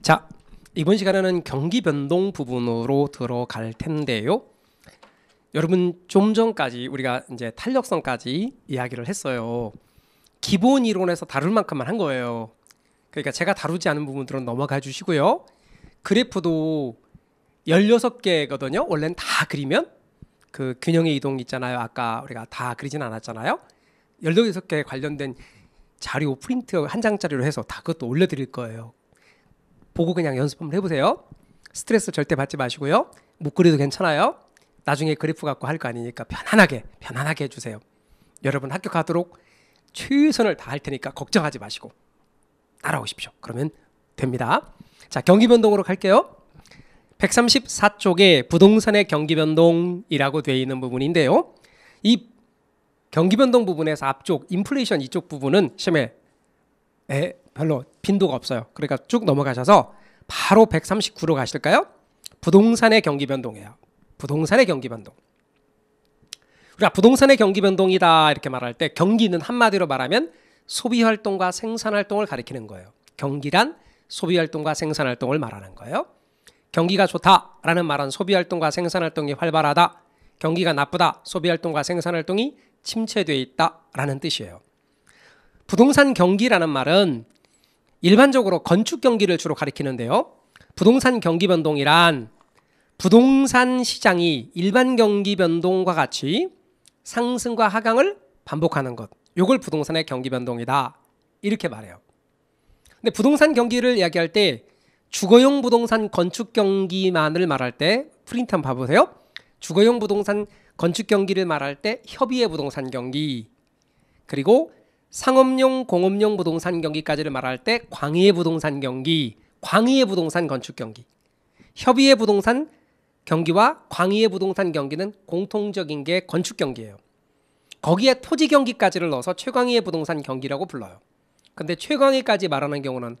자, 이번 시간에는 경기 변동 부분으로 들어갈 텐데요. 여러분 좀 전까지 우리가 이제 탄력성까지 이야기를 했어요. 기본 이론에서 다룰 만큼만 한 거예요. 그러니까 제가 다루지 않은 부분들은 넘어가 주시고요. 그래프도 16개거든요. 원래는 다 그리면 그 균형의 이동 있잖아요. 아까 우리가 다 그리진 않았잖아요. 16개 관련된 자료 프린트 한 장짜리로 해서 다 그것도 올려드릴 거예요. 보고 그냥 연습 한번 해보세요. 스트레스 절대 받지 마시고요. 못 그려도 괜찮아요. 나중에 그래프 갖고 할 거 아니니까 편안하게 편안하게 해주세요. 여러분 합격하도록 최선을 다할 테니까 걱정하지 마시고 따라오십시오. 그러면 됩니다. 자 경기 변동으로 갈게요. 134쪽에 부동산의 경기 변동이라고 되어 있는 부분인데요. 이 경기 변동 부분에서 앞쪽 인플레이션 이쪽 부분은 심해 에, 별로 빈도가 없어요. 그러니까 쭉 넘어가셔서 바로 139로 가실까요? 부동산의 경기 변동이에요. 부동산의 경기 변동. 우리가 부동산의 경기 변동이다 이렇게 말할 때 경기는 한마디로 말하면 소비 활동과 생산 활동을 가리키는 거예요. 경기란 소비 활동과 생산 활동을 말하는 거예요. 경기가 좋다라는 말은 소비 활동과 생산 활동이 활발하다. 경기가 나쁘다. 소비 활동과 생산 활동이 침체되어 있다라는 뜻이에요. 부동산 경기라는 말은 일반적으로 건축 경기를 주로 가리키는데요. 부동산 경기 변동이란 부동산 시장이 일반 경기 변동과 같이 상승과 하강을 반복하는 것. 이걸 부동산의 경기 변동이다. 이렇게 말해요. 근데 부동산 경기를 이야기할 때 주거용 부동산 건축 경기만을 말할 때 프린트 한번 봐보세요. 주거용 부동산 건축 경기를 말할 때 협의의 부동산 경기 그리고 상업용 공업용 부동산 경기까지를 말할 때 광의의 부동산 경기, 광의의 부동산 건축 경기, 협의의 부동산 경기와 광의의 부동산 경기는 공통적인 게 건축 경기예요. 거기에 토지 경기까지를 넣어서 최광의의 부동산 경기라고 불러요. 근데 최광의까지 말하는 경우는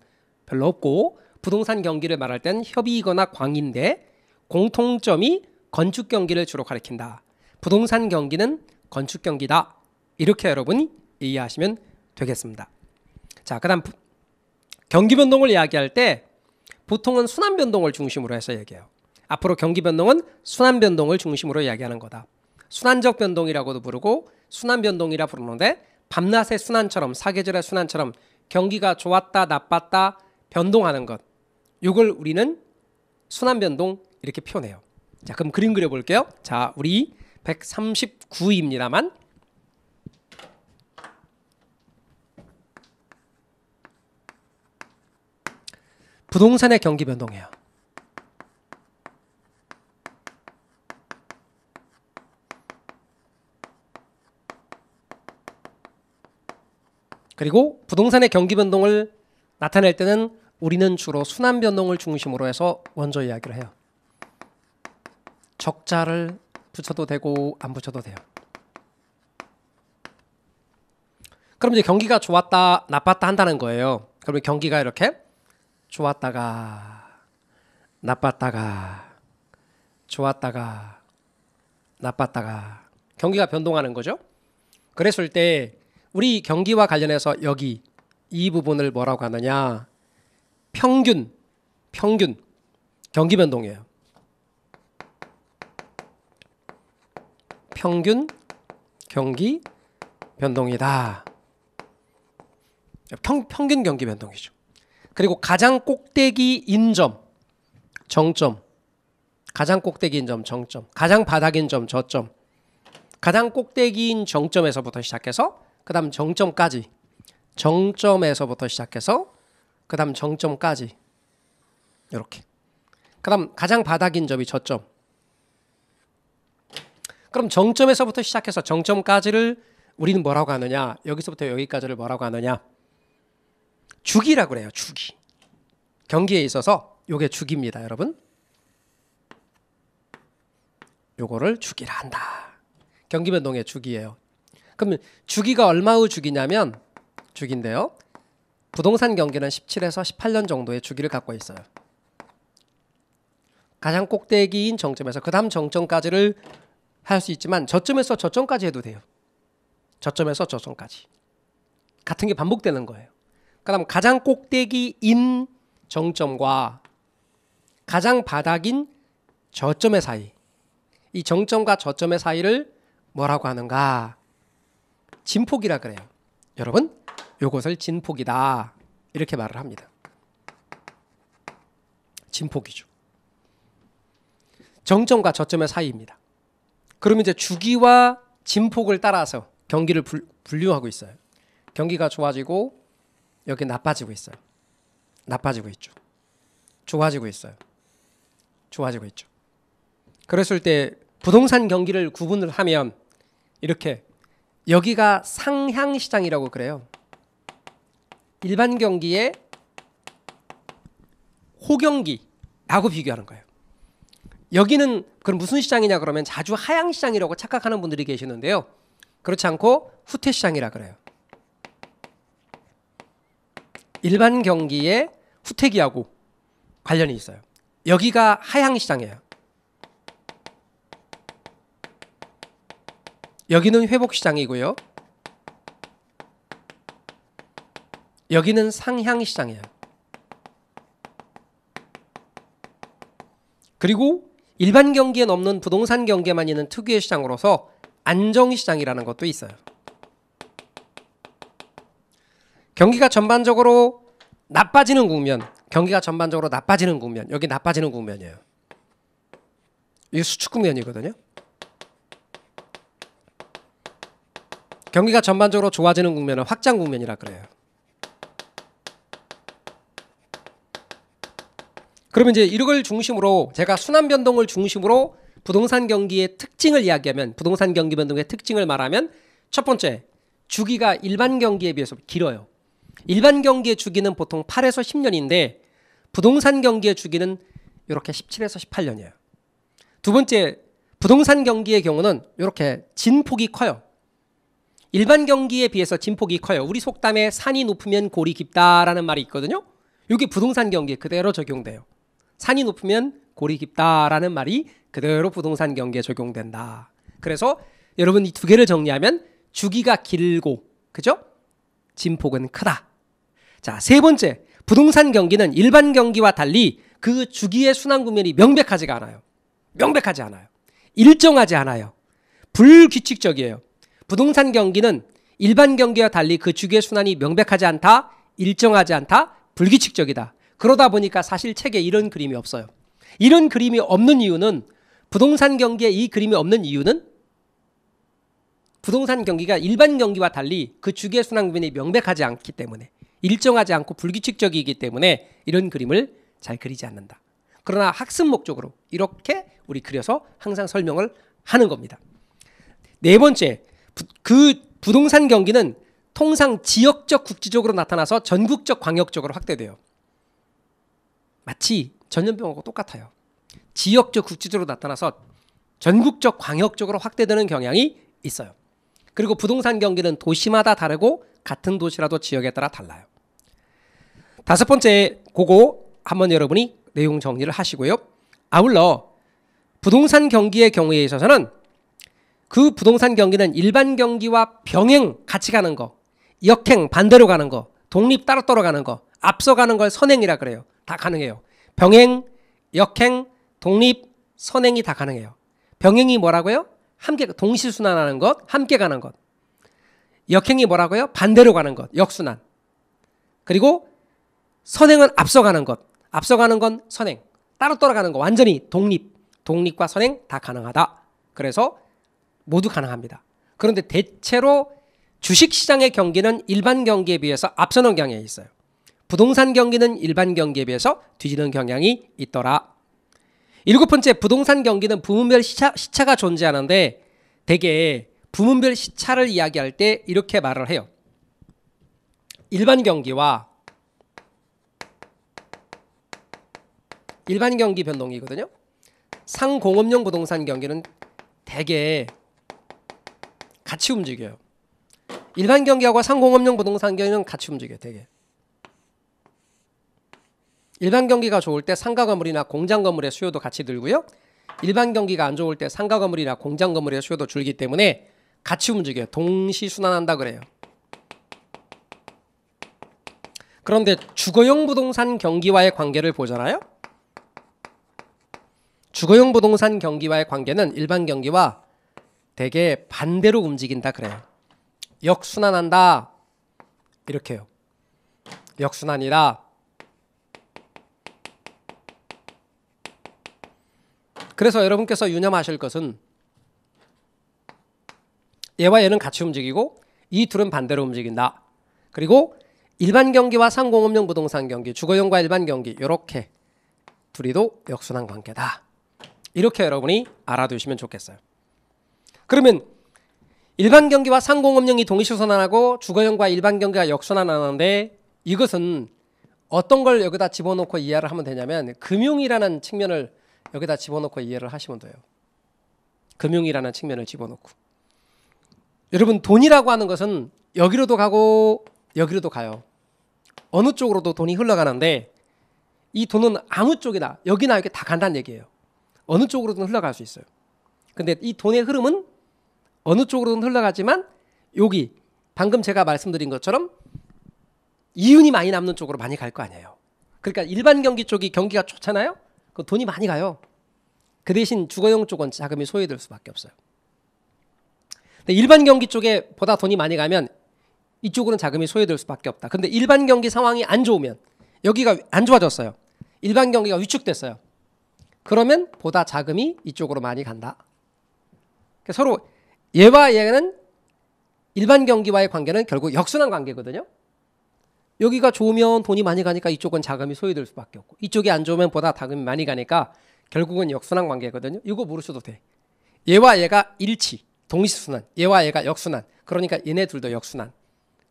별로 없고 부동산 경기를 말할 땐 협의이거나 광인데 공통점이 건축 경기를 주로 가리킨다. 부동산 경기는 건축 경기다. 이렇게 여러분이 이해하시면 되겠습니다. 자, 그다음 경기 변동을 이야기할 때 보통은 순환 변동을 중심으로 해서 얘기해요. 앞으로 경기 변동은 순환 변동을 중심으로 이야기하는 거다. 순환적 변동이라고도 부르고 순환 변동이라 부르는데 밤낮의 순환처럼 사계절의 순환처럼 경기가 좋았다 나빴다 변동하는 것. 이걸 우리는 순환 변동 이렇게 표현해요. 자, 그럼 그림 그려 볼게요. 자, 우리 139입니다만 부동산의 경기 변동이에요. 그리고 부동산의 경기 변동을 나타낼 때는 우리는 주로 순환 변동을 중심으로 해서 먼저 이야기를 해요. 적자를 붙여도 되고 안 붙여도 돼요. 그럼 이제 경기가 좋았다 나빴다 한다는 거예요. 그러면 경기가 이렇게 좋았다가 나빴다가 좋았다가 나빴다가 경기가 변동하는 거죠. 그랬을 때 우리 경기와 관련해서 여기 이 부분을 뭐라고 하느냐? 평균 평균 경기 변동이에요. 평균 경기 변동이다. 평, 평균 경기 변동이죠. 그리고 가장 꼭대기인 점, 정점. 가장 꼭대기인 점, 정점. 가장 바닥인 점, 저점. 가장 꼭대기인 정점에서부터 시작해서 그 다음 정점까지. 정점에서부터 시작해서 그 다음 정점까지. 이렇게. 그 다음 가장 바닥인 점이 저점. 그럼 정점에서부터 시작해서 정점까지를 우리는 뭐라고 하느냐? 여기서부터 여기까지를 뭐라고 하느냐? 주기라고 그래요. 주기. 경기에 있어서 요게 주기입니다, 여러분. 요거를 주기라 한다. 경기 변동의 주기예요. 그러면 주기가 얼마 후 주기냐면 주기인데요. 부동산 경기는 17에서 18년 정도의 주기를 갖고 있어요. 가장 꼭대기인 정점에서 그 다음 정점까지를 할 수 있지만 저점에서 저점까지 해도 돼요. 저점에서 저점까지. 같은 게 반복되는 거예요. 그다음 가장 꼭대기인 정점과 가장 바닥인 저점의 사이. 이 정점과 저점의 사이를 뭐라고 하는가? 진폭이라 그래요. 여러분, 요것을 진폭이다. 이렇게 말을 합니다. 진폭이죠. 정점과 저점의 사이입니다. 그럼 이제 주기와 진폭을 따라서 경기를 분류하고 있어요. 경기가 좋아지고 여기 나빠지고 있어요. 나빠지고 있죠. 좋아지고 있어요. 좋아지고 있죠. 그랬을 때 부동산 경기를 구분을 하면 이렇게 여기가 상향 시장이라고 그래요. 일반 경기에 호경기라고 비교하는 거예요. 여기는 그럼 무슨 시장이냐 그러면 자주 하향 시장이라고 착각하는 분들이 계시는데요. 그렇지 않고 후퇴 시장이라 그래요. 일반 경기에 후퇴기하고 관련이 있어요. 여기가 하향시장이에요. 여기는 회복시장이고요. 여기는 상향시장이에요. 그리고 일반 경기에 넘는 부동산 경기에만 있는 특유의 시장으로서 안정시장이라는 것도 있어요. 경기가 전반적으로 나빠지는 국면, 경기가 전반적으로 나빠지는 국면, 여기 나빠지는 국면이에요. 이게 수축 국면이거든요. 경기가 전반적으로 좋아지는 국면은 확장 국면이라 그래요. 그러면 이제 이걸 중심으로 제가 순환 변동을 중심으로 부동산 경기의 특징을 이야기하면 부동산 경기 변동의 특징을 말하면 첫 번째 주기가 일반 경기에 비해서 길어요. 일반 경기의 주기는 보통 8에서 10년인데 부동산 경기의 주기는 이렇게 17에서 18년이에요. 두 번째 부동산 경기의 경우는 이렇게 진폭이 커요. 일반 경기에 비해서 진폭이 커요. 우리 속담에 산이 높으면 골이 깊다라는 말이 있거든요. 이게 부동산 경기에 그대로 적용돼요. 산이 높으면 골이 깊다라는 말이 그대로 부동산 경기에 적용된다. 그래서 여러분 이 두 개를 정리하면 주기가 길고 그죠? 진폭은 크다. 자, 세 번째. 부동산 경기는 일반 경기와 달리 그 주기의 순환 국면이 명백하지가 않아요. 명백하지 않아요. 일정하지 않아요. 불규칙적이에요. 부동산 경기는 일반 경기와 달리 그 주기의 순환이 명백하지 않다, 일정하지 않다, 불규칙적이다. 그러다 보니까 사실 책에 이런 그림이 없어요. 이런 그림이 없는 이유는 부동산 경기에 이 그림이 없는 이유는 부동산 경기가 일반 경기와 달리 그 주기의 순환 국면이 명백하지 않기 때문에 일정하지 않고 불규칙적이기 때문에 이런 그림을 잘 그리지 않는다. 그러나 학습 목적으로 이렇게 우리 그려서 항상 설명을 하는 겁니다. 네 번째, 부, 그 부동산 경기는 통상 지역적 국지적으로 나타나서 전국적 광역적으로 확대돼요. 마치 전염병하고 똑같아요. 지역적 국지적으로 나타나서 전국적 광역적으로 확대되는 경향이 있어요. 그리고 부동산 경기는 도시마다 다르고 같은 도시라도 지역에 따라 달라요. 다섯 번째 고거 한번 여러분이 내용 정리를 하시고요. 아울러 부동산 경기의 경우에 있어서는 그 부동산 경기는 일반 경기와 병행 같이 가는 거, 역행 반대로 가는 거, 독립 따로따로 가는 거, 앞서가는 걸 선행이라 그래요. 다 가능해요. 병행, 역행, 독립, 선행이 다 가능해요. 병행이 뭐라고요? 함께 동시 순환하는 것, 함께 가는 것. 역행이 뭐라고요? 반대로 가는 것, 역순환. 그리고 선행은 앞서가는 것. 앞서가는 건 선행. 따로 따라가는 거 완전히 독립. 독립과 선행 다 가능하다. 그래서 모두 가능합니다. 그런데 대체로 주식시장의 경기는 일반 경기에 비해서 앞서는 경향이 있어요. 부동산 경기는 일반 경기에 비해서 뒤지는 경향이 있더라. 일곱 번째 부동산 경기는 부문별 시차, 시차가 존재하는데 대개 부문별 시차를 이야기할 때 이렇게 말을 해요. 일반 경기와 일반 경기 변동이거든요 상공업용 부동산 경기는 대개 같이 움직여요. 일반 경기하고 상공업용 부동산 경기는 같이 움직여요. 대개. 일반 경기가 좋을 때 상가 건물이나 공장 건물의 수요도 같이 늘고요. 일반 경기가 안 좋을 때 상가 건물이나 공장 건물의 수요도 줄기 때문에 같이 움직여요. 동시 순환한다 그래요. 그런데 주거용 부동산 경기와의 관계를 보잖아요. 주거용 부동산 경기와의 관계는 일반 경기와 되게 반대로 움직인다 그래요. 역순환한다 이렇게요. 역순환이라 그래서 여러분께서 유념하실 것은 얘와 얘는 같이 움직이고 이 둘은 반대로 움직인다. 그리고 일반 경기와 상공업용 부동산 경기, 주거용과 일반 경기 이렇게 둘이도 역순환 관계다. 이렇게 여러분이 알아두시면 좋겠어요. 그러면 일반 경기와 상공업령이 동시선언하고 주거형과 일반 경기가 역순환하는데 이것은 어떤 걸 여기다 집어넣고 이해를 하면 되냐면 금융이라는 측면을 여기다 집어넣고 이해를 하시면 돼요. 금융이라는 측면을 집어넣고 여러분 돈이라고 하는 것은 여기로도 가고 여기로도 가요. 어느 쪽으로도 돈이 흘러가는데 이 돈은 아무 쪽이나 여기나 여기 다 간다는 얘기예요. 어느 쪽으로든 흘러갈 수 있어요. 근데 이 돈의 흐름은 어느 쪽으로든 흘러가지만 여기 방금 제가 말씀드린 것처럼 이윤이 많이 남는 쪽으로 많이 갈 거 아니에요. 그러니까 일반 경기 쪽이 경기가 좋잖아요. 그 돈이 많이 가요. 그 대신 주거용 쪽은 자금이 소요될 수밖에 없어요. 근데 일반 경기 쪽에 보다 돈이 많이 가면 이쪽으로는 자금이 소요될 수밖에 없다. 근데 일반 경기 상황이 안 좋으면 여기가 안 좋아졌어요. 일반 경기가 위축됐어요. 그러면 보다 자금이 이쪽으로 많이 간다. 그러니까 서로 얘와 얘는 일반 경기와의 관계는 결국 역순환 관계거든요. 여기가 좋으면 돈이 많이 가니까 이쪽은 자금이 소요될 수밖에 없고 이쪽이 안 좋으면 보다 자금이 많이 가니까 결국은 역순환 관계거든요. 이거 모르셔도 돼. 얘와 얘가 일치, 동시순환, 얘와 얘가 역순환. 그러니까 얘네 둘도 역순환.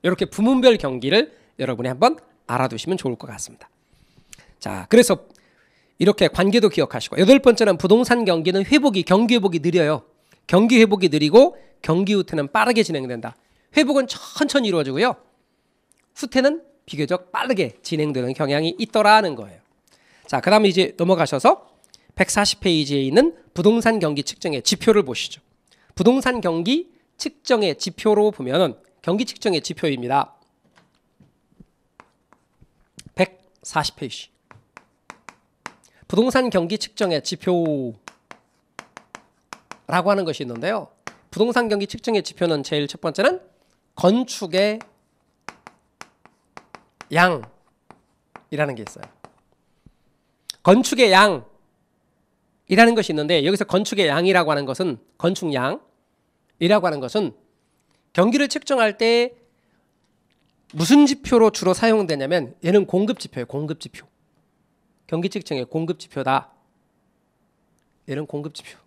이렇게 부문별 경기를 여러분이 한번 알아두시면 좋을 것 같습니다. 자, 그래서 이렇게 관계도 기억하시고 여덟 번째는 부동산 경기는 회복이 경기 회복이 느려요. 경기 회복이 느리고 경기 후퇴는 빠르게 진행된다. 회복은 천천히 이루어지고요. 후퇴는 비교적 빠르게 진행되는 경향이 있더라는 거예요. 자, 그다음 이제 넘어가셔서 140페이지에 있는 부동산 경기 측정의 지표를 보시죠. 부동산 경기 측정의 지표로 보면은 경기 측정의 지표입니다. 140페이지. 부동산 경기 측정의 지표라고 하는 것이 있는데요. 부동산 경기 측정의 지표는 제일 첫 번째는 건축의 양이라는 게 있어요. 건축의 양이라는 것이 있는데 여기서 건축의 양이라고 하는 것은 건축양이라고 하는 것은 경기를 측정할 때 무슨 지표로 주로 사용되냐면 얘는 공급 지표예요. 공급 지표. 경기 측정의 공급 지표다. 이런 공급 지표.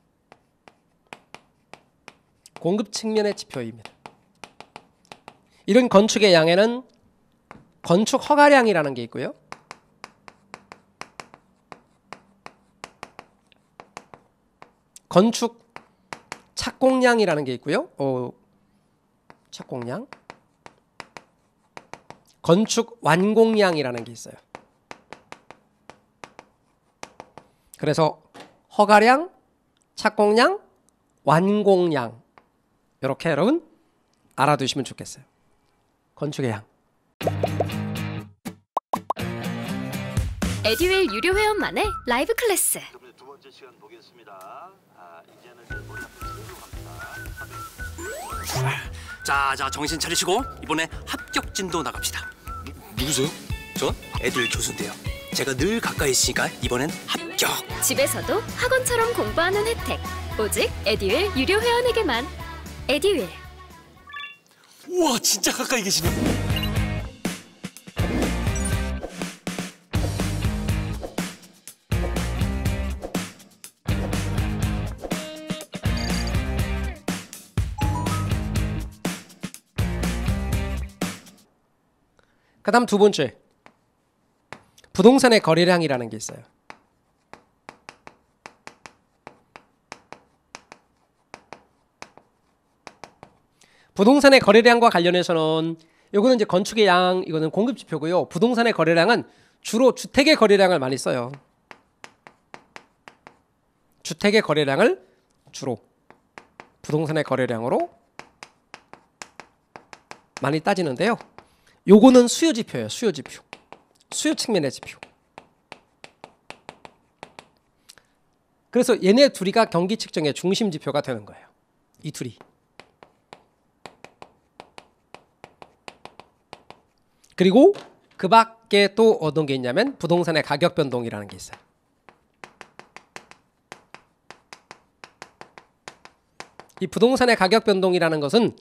공급 측면의 지표입니다. 이런 건축의 양에는 건축 허가량이라는 게 있고요. 건축 착공량이라는 게 있고요. 어, 착공량. 건축 완공량이라는 게 있어요. 그래서 허가량, 착공량, 완공량 이렇게 여러분 알아두시면 좋겠어요. 건축의 양. 에듀윌 유료 회원만의 라이브 클래스. 두 번째 시간 보겠습니다. 아, 이제는 아, 자, 자, 정신 차리시고 이번에 합격 진도 나갑시다. 누, 누구세요? 저 에듀윌 교수인데요. 제가 늘 가까이 있으니까 이번엔 합격! 집에서도 학원처럼 공부하는 혜택 오직 에듀윌 유료 회원에게만 에듀윌 우와 진짜 가까이 계시네 그 다음 두 번째 부동산의 거래량이라는 게 있어요. 부동산의 거래량과 관련해서는 이거는 이제 건축의 양, 이거는 공급 지표고요. 부동산의 거래량은 주로 주택의 거래량을 많이 써요. 주택의 거래량을 주로 부동산의 거래량으로 많이 따지는데요. 요거는 수요 지표예요. 수요 지표. 수요 측면의 지표. 그래서 얘네 둘이가 경기 측정의 중심 지표가 되는 거예요. 이 둘이. 그리고 그 밖에 또 어떤 게 있냐면 부동산의 가격 변동이라는 게 있어요. 이 부동산의 가격 변동이라는 것은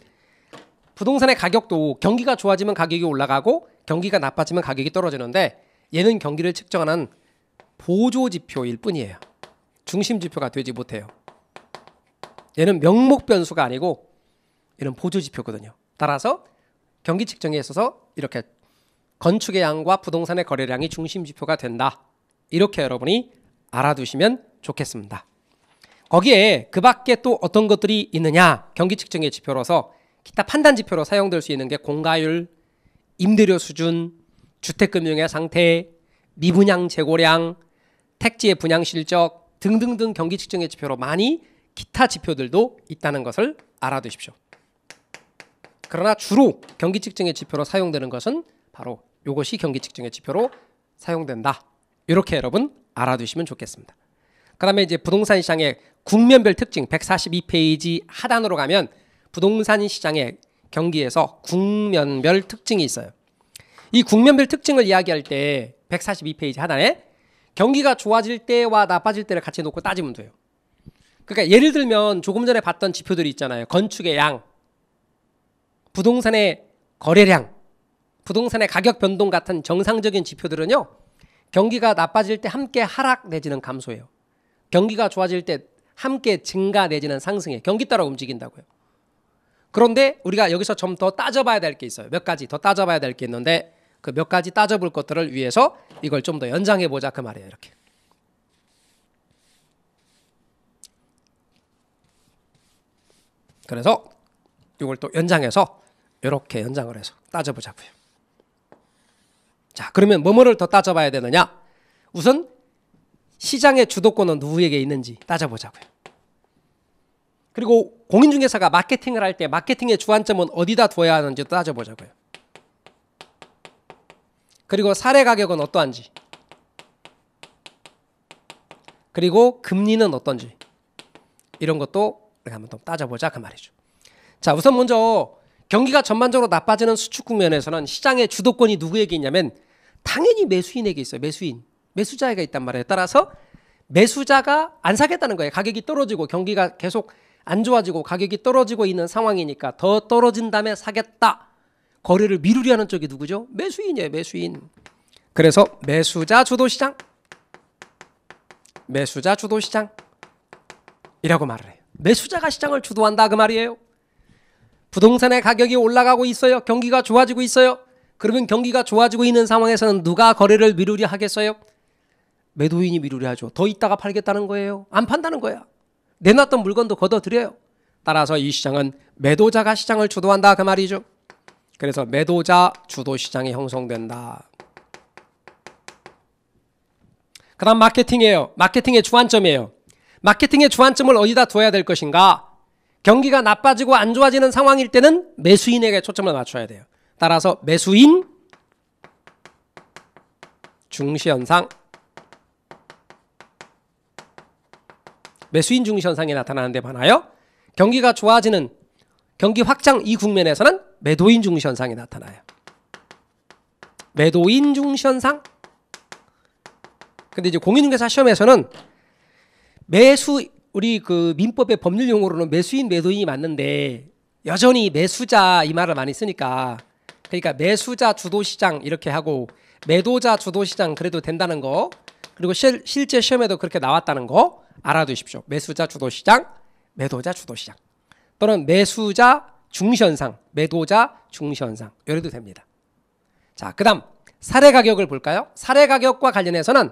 부동산의 가격도 경기가 좋아지면 가격이 올라가고 경기가 나빠지면 가격이 떨어지는데 얘는 경기를 측정하는 보조 지표일 뿐이에요. 중심 지표가 되지 못해요. 얘는 명목 변수가 아니고 이런 보조 지표거든요. 따라서 경기 측정에 있어서 이렇게 건축의 양과 부동산의 거래량이 중심 지표가 된다. 이렇게 여러분이 알아두시면 좋겠습니다. 거기에 그 밖에 또 어떤 것들이 있느냐? 경기 측정의 지표로서 기타 판단 지표로 사용될 수 있는 게 공가율, 임대료 수준, 주택금융의 상태, 미분양 재고량, 택지의 분양 실적 등등등 경기 측정의 지표로 많이 기타 지표들도 있다는 것을 알아두십시오. 그러나 주로 경기 측정의 지표로 사용되는 것은 바로 이것이 경기 측정의 지표로 사용된다. 이렇게 여러분 알아두시면 좋겠습니다. 그 다음에 이제 부동산 시장의 국면별 특징 142페이지 하단으로 가면 부동산 시장의 경기에서 국면별 특징이 있어요. 이 국면별 특징을 이야기할 때 142페이지 하단에 경기가 좋아질 때와 나빠질 때를 같이 놓고 따지면 돼요. 그러니까 예를 들면 조금 전에 봤던 지표들이 있잖아요. 건축의 양, 부동산의 거래량, 부동산의 가격 변동 같은 정상적인 지표들은요. 경기가 나빠질 때 함께 하락 내지는 감소해요 경기가 좋아질 때 함께 증가 내지는 상승해 경기 따라 움직인다고요. 그런데 우리가 여기서 좀 더 따져봐야 될 게 있어요. 몇 가지 더 따져봐야 될 게 있는데 그 몇 가지 따져볼 것들을 위해서 이걸 좀 더 연장해 보자 그 말이에요. 이렇게. 그래서 이걸 또 연장해서 이렇게 연장을 해서 따져보자고요. 자, 그러면 뭐뭐를 더 따져봐야 되느냐? 우선 시장의 주도권은 누구에게 있는지 따져보자고요. 그리고 공인중개사가 마케팅을 할 때 마케팅의 주안점은 어디다 둬야 하는지 따져보자고요. 그리고 사례 가격은 어떠한지 그리고 금리는 어떤지 이런 것도 우리 한번 좀 따져보자 그 말이죠. 자 우선 먼저 경기가 전반적으로 나빠지는 수축 국면에서는 시장의 주도권이 누구에게 있냐면 당연히 매수인에게 있어요. 매수인. 매수자에게 있단 말이에요. 따라서 매수자가 안 사겠다는 거예요. 가격이 떨어지고 경기가 계속 안 좋아지고 가격이 떨어지고 있는 상황이니까 더 떨어진 다음에 사겠다. 거래를 미루려는 하 쪽이 누구죠? 매수인이에요, 매수인. 그래서 매수자 주도시장. 매수자 주도시장. 이라고 말을 해요. 매수자가 시장을 주도한다 그 말이에요. 부동산의 가격이 올라가고 있어요. 경기가 좋아지고 있어요. 그러면 경기가 좋아지고 있는 상황에서는 누가 거래를 미루려 하겠어요? 매도인이 미루려 하죠. 더 있다가 팔겠다는 거예요. 안 판다는 거야. 내놨던 물건도 걷어들여요. 따라서 이 시장은 매도자가 시장을 주도한다 그 말이죠. 그래서 매도자 주도 시장이 형성된다. 그다음 마케팅이에요. 마케팅의 주안점이에요. 마케팅의 주안점을 어디다 둬야될 것인가? 경기가 나빠지고 안 좋아지는 상황일 때는 매수인에게 초점을 맞춰야 돼요. 따라서 매수인 중시 현상 매수인 중시 현상이 나타나는 데 반하여 경기가 좋아지는 경기 확장 이 국면에서는 매도인 중시 현상이 나타나요. 매도인 중시 현상? 근데 이제 공인중개사 시험에서는 매수 우리 그 민법의 법률 용어로는 매수인 매도인이 맞는데 여전히 매수자 이 말을 많이 쓰니까 그러니까 매수자 주도시장 이렇게 하고 매도자 주도시장 그래도 된다는 거 그리고 실, 실제 시험에도 그렇게 나왔다는 거 알아두십시오. 매수자 주도시장, 매도자 주도시장 또는 매수자 중시현상, 매도자 중시현상 이래도 됩니다. 자, 그 다음 사례 가격을 볼까요? 사례 가격과 관련해서는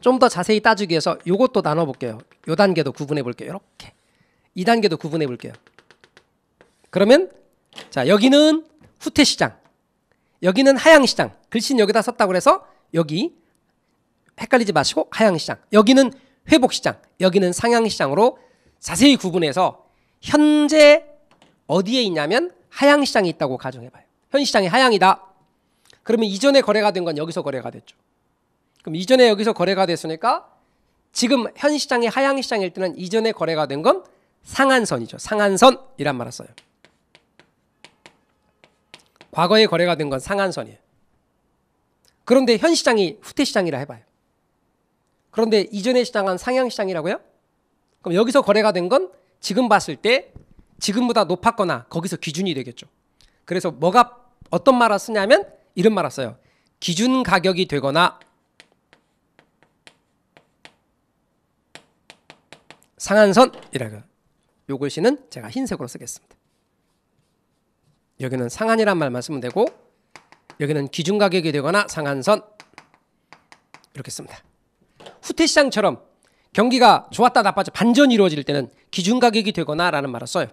좀 더 자세히 따지기 위해서 이것도 나눠볼게요. 요 단계도 구분해 볼게요. 이렇게. 이 단계도 구분해 볼게요. 그러면 자 여기는 후퇴시장, 여기는 하향시장. 글씨는 여기다 썼다고 그래서 여기 헷갈리지 마시고 하향시장. 여기는 회복시장, 여기는 상향시장으로 자세히 구분해서 현재 어디에 있냐면 하향시장이 있다고 가정해봐요. 현 시장이 하향이다. 그러면 이전에 거래가 된 건 여기서 거래가 됐죠. 그럼 이전에 여기서 거래가 됐으니까 지금 현 시장이 하향 시장일 때는 이전에 거래가 된 건 상한선이죠. 상한선이란 말을 써요. 과거에 거래가 된 건 상한선이에요. 그런데 현 시장이 후퇴 시장이라 해봐요. 그런데 이전에시장한 상향 시장이라고요? 그럼 여기서 거래가 된 건 지금 봤을 때 지금보다 높았거나 거기서 기준이 되겠죠. 그래서 뭐가 어떤 말을 쓰냐면 이런 말을 써요. 기준 가격이 되거나 상한선이라고 요 글씨는 제가 흰색으로 쓰겠습니다. 여기는 상한이란 말만 쓰면 되고 여기는 기준 가격이 되거나 상한선 이렇게 씁니다. 후퇴 시장처럼 경기가 좋았다 나빠져 반전이 이루어질 때는 기준 가격이 되거나 라는 말을 써요.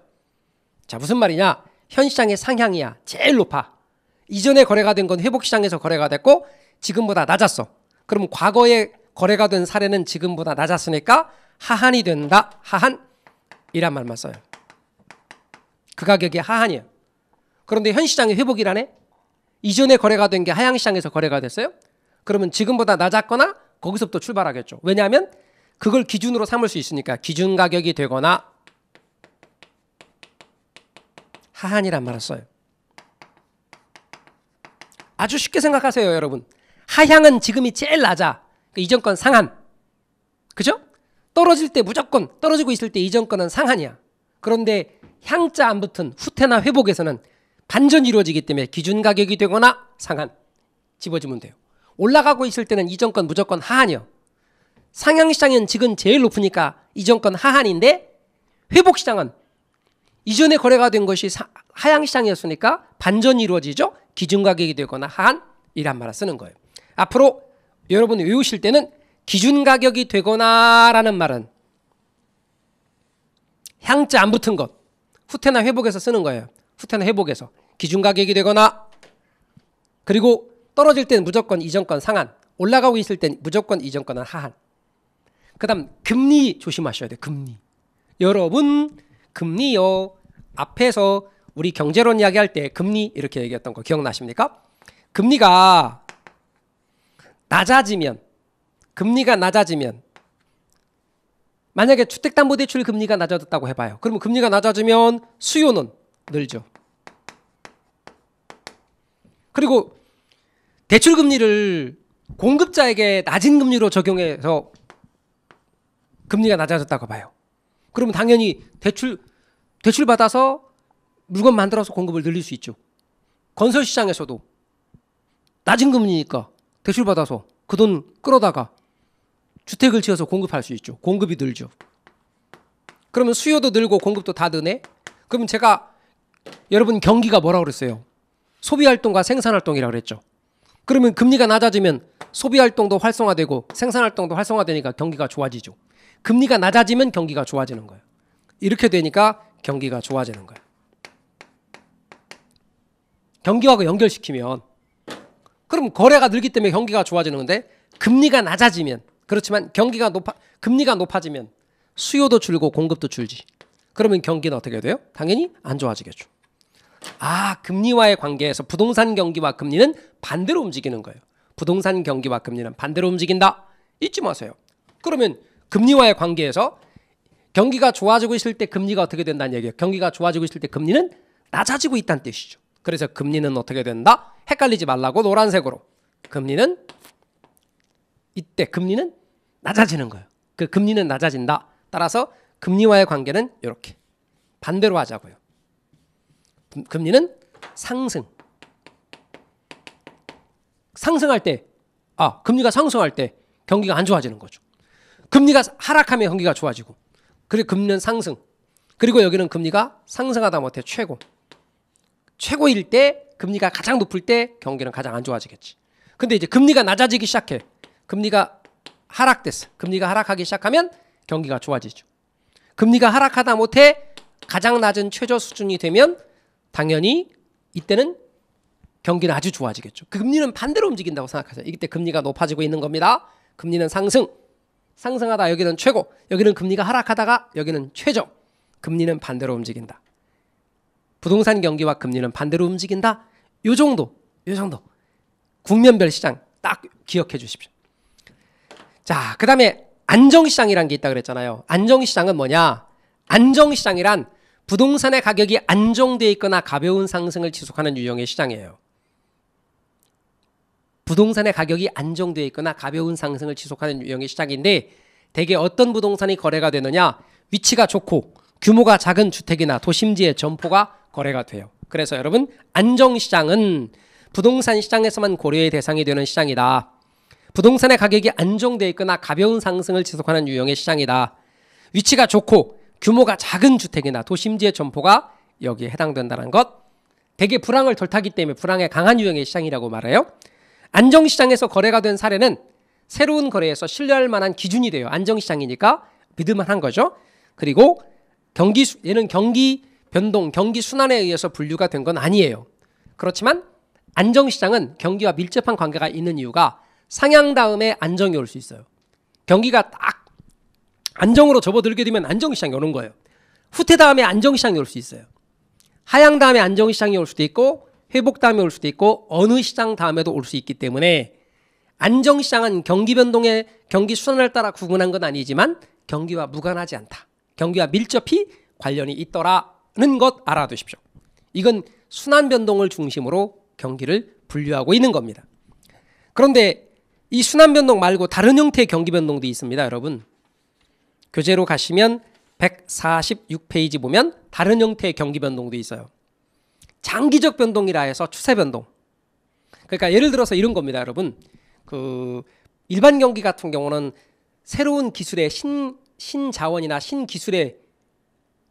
자, 무슨 말이냐? 현 시장의 상향이야. 제일 높아. 이전에 거래가 된 건 회복 시장에서 거래가 됐고 지금보다 낮았어. 그럼 과거에 거래가 된 사례는 지금보다 낮았으니까 하한이 된다. 하한 이란 말만 써요. 그 가격이 하한이에요. 그런데 현 시장의 회복이라네? 이전에 거래가 된 게 하향 시장에서 거래가 됐어요? 그러면 지금보다 낮았거나 거기서부터 출발하겠죠. 왜냐하면 그걸 기준으로 삼을 수 있으니까 기준 가격이 되거나 하한이란 말을 써요. 아주 쉽게 생각하세요, 여러분. 하향은 지금이 제일 낮아. 그 이전 건 상한. 그죠? 떨어질 때 무조건 떨어지고 있을 때 이전 건는 상한이야. 그런데 향자 안 붙은 후퇴나 회복에서는 반전이 이루어지기 때문에 기준 가격이 되거나 상한 집어주면 돼요. 올라가고 있을 때는 이전 건 무조건 하한이요. 상향시장은 지금 제일 높으니까 이전 건 하한인데 회복시장은 이전에 거래가 된 것이 하향시장이었으니까 반전이 이루어지죠. 기준가격이 되거나 하한이란 말을 쓰는 거예요. 앞으로 여러분이 외우실 때는 기준가격이 되거나 라는 말은 향자 안 붙은 것 후퇴나 회복에서 쓰는 거예요. 후퇴나 회복에서 기준가격이 되거나 그리고 떨어질 때는 무조건 이전권 상한, 올라가고 있을 땐 무조건 이전권은 하한. 그다음 금리 조심하셔야 돼요. 금리. 여러분 금리요. 앞에서 우리 경제론 이야기할 때 금리 이렇게 얘기했던 거 기억나십니까? 금리가 낮아지면 금리가 낮아지면 만약에 주택담보대출 금리가 낮아졌다고 해봐요. 그러면 금리가 낮아지면 수요는 늘죠. 그리고 대출 금리를 공급자에게 낮은 금리로 적용해서 금리가 낮아졌다고 봐요. 그러면 당연히 대출 대출 받아서 물건 만들어서 공급을 늘릴 수 있죠. 건설 시장에서도 낮은 금리니까 대출 받아서 그 돈 끌어다가 주택을 지어서 공급할 수 있죠. 공급이 늘죠. 그러면 수요도 늘고 공급도 다 느네. 그러면 제가 여러분 경기가 뭐라 고 그랬어요? 소비 활동과 생산 활동이라고 그랬죠. 그러면 금리가 낮아지면 소비 활동도 활성화되고 생산 활동도 활성화되니까 경기가 좋아지죠. 금리가 낮아지면 경기가 좋아지는 거예요. 이렇게 되니까 경기가 좋아지는 거예요. 경기하고 연결시키면 그럼 거래가 늘기 때문에 경기가 좋아지는 건데 금리가 낮아지면 그렇지만 경기가 높아 금리가 높아지면 수요도 줄고 공급도 줄지. 그러면 경기는 어떻게 돼요? 당연히 안 좋아지겠죠. 아, 금리와의 관계에서 부동산 경기와 금리는 반대로 움직이는 거예요. 부동산 경기와 금리는 반대로 움직인다. 잊지 마세요. 그러면 금리와의 관계에서 경기가 좋아지고 있을 때 금리가 어떻게 된다는 얘기예요. 경기가 좋아지고 있을 때 금리는 낮아지고 있다는 뜻이죠. 그래서 금리는 어떻게 된다? 헷갈리지 말라고 노란색으로. 금리는 이때 금리는 낮아지는 거예요. 그 금리는 낮아진다. 따라서 금리와의 관계는 이렇게 반대로 하자고요. 금리는 상승. 상승할 때, 아, 금리가 상승할 때 경기가 안 좋아지는 거죠. 금리가 하락하면 경기가 좋아지고, 그리고 금리는 상승. 그리고 여기는 금리가 상승하다 못해 최고. 최고일 때, 금리가 가장 높을 때 경기는 가장 안 좋아지겠지. 근데 이제 금리가 낮아지기 시작해. 금리가 하락됐어. 금리가 하락하기 시작하면 경기가 좋아지죠. 금리가 하락하다 못해 가장 낮은 최저 수준이 되면 당연히 이때는 경기는 아주 좋아지겠죠. 금리는 반대로 움직인다고 생각하세요. 이때 금리가 높아지고 있는 겁니다. 금리는 상승. 상승하다 여기는 최고. 여기는 금리가 하락하다가 여기는 최저. 금리는 반대로 움직인다. 부동산 경기와 금리는 반대로 움직인다. 요 정도. 요 정도. 국면별 시장 딱 기억해 주십시오. 자, 그다음에 안정시장이란 게 있다 그랬잖아요. 안정시장은 뭐냐? 안정시장이란 부동산의 가격이 안정돼 있거나 가벼운 상승을 지속하는 유형의 시장이에요. 부동산의 가격이 안정돼 있거나 가벼운 상승을 지속하는 유형의 시장인데 대개 어떤 부동산이 거래가 되느냐? 위치가 좋고 규모가 작은 주택이나 도심지의 점포가 거래가 돼요. 그래서 여러분 안정시장은 부동산 시장에서만 고려의 대상이 되는 시장이다. 부동산의 가격이 안정돼 있거나 가벼운 상승을 지속하는 유형의 시장이다. 위치가 좋고 규모가 작은 주택이나 도심지의 점포가 여기에 해당된다는 것. 대개 불황을 덜 타기 때문에 불황에 강한 유형의 시장이라고 말해요. 안정시장에서 거래가 된 사례는 새로운 거래에서 신뢰할 만한 기준이 돼요. 안정시장이니까 믿을만한 거죠. 그리고 경기 얘는 경기 변동, 경기 순환에 의해서 분류가 된 건 아니에요. 그렇지만 안정시장은 경기와 밀접한 관계가 있는 이유가 상향 다음에 안정이 올 수 있어요. 경기가 안정으로 접어들게 되면 안정시장이 오는 거예요. 후퇴 다음에 안정시장이 올 수 있어요. 하향 다음에 안정시장이 올 수도 있고 회복 다음에 올 수도 있고 어느 시장 다음에도 올 수 있기 때문에 안정시장은 경기 변동의 경기 순환을 따라 구분한 건 아니지만 경기와 무관하지 않다. 경기와 밀접히 관련이 있더라는 것 알아두십시오. 이건 순환 변동을 중심으로 경기를 분류하고 있는 겁니다. 그런데 이 순환 변동 말고 다른 형태의 경기 변동도 있습니다, 여러분. 교재로 가시면 146페이지 보면 다른 형태의 경기 변동도 있어요. 장기적 변동이라 해서 추세 변동. 그러니까 예를 들어서 이런 겁니다, 여러분. 그 일반 경기 같은 경우는 새로운 기술의 신 신자원이나 신기술의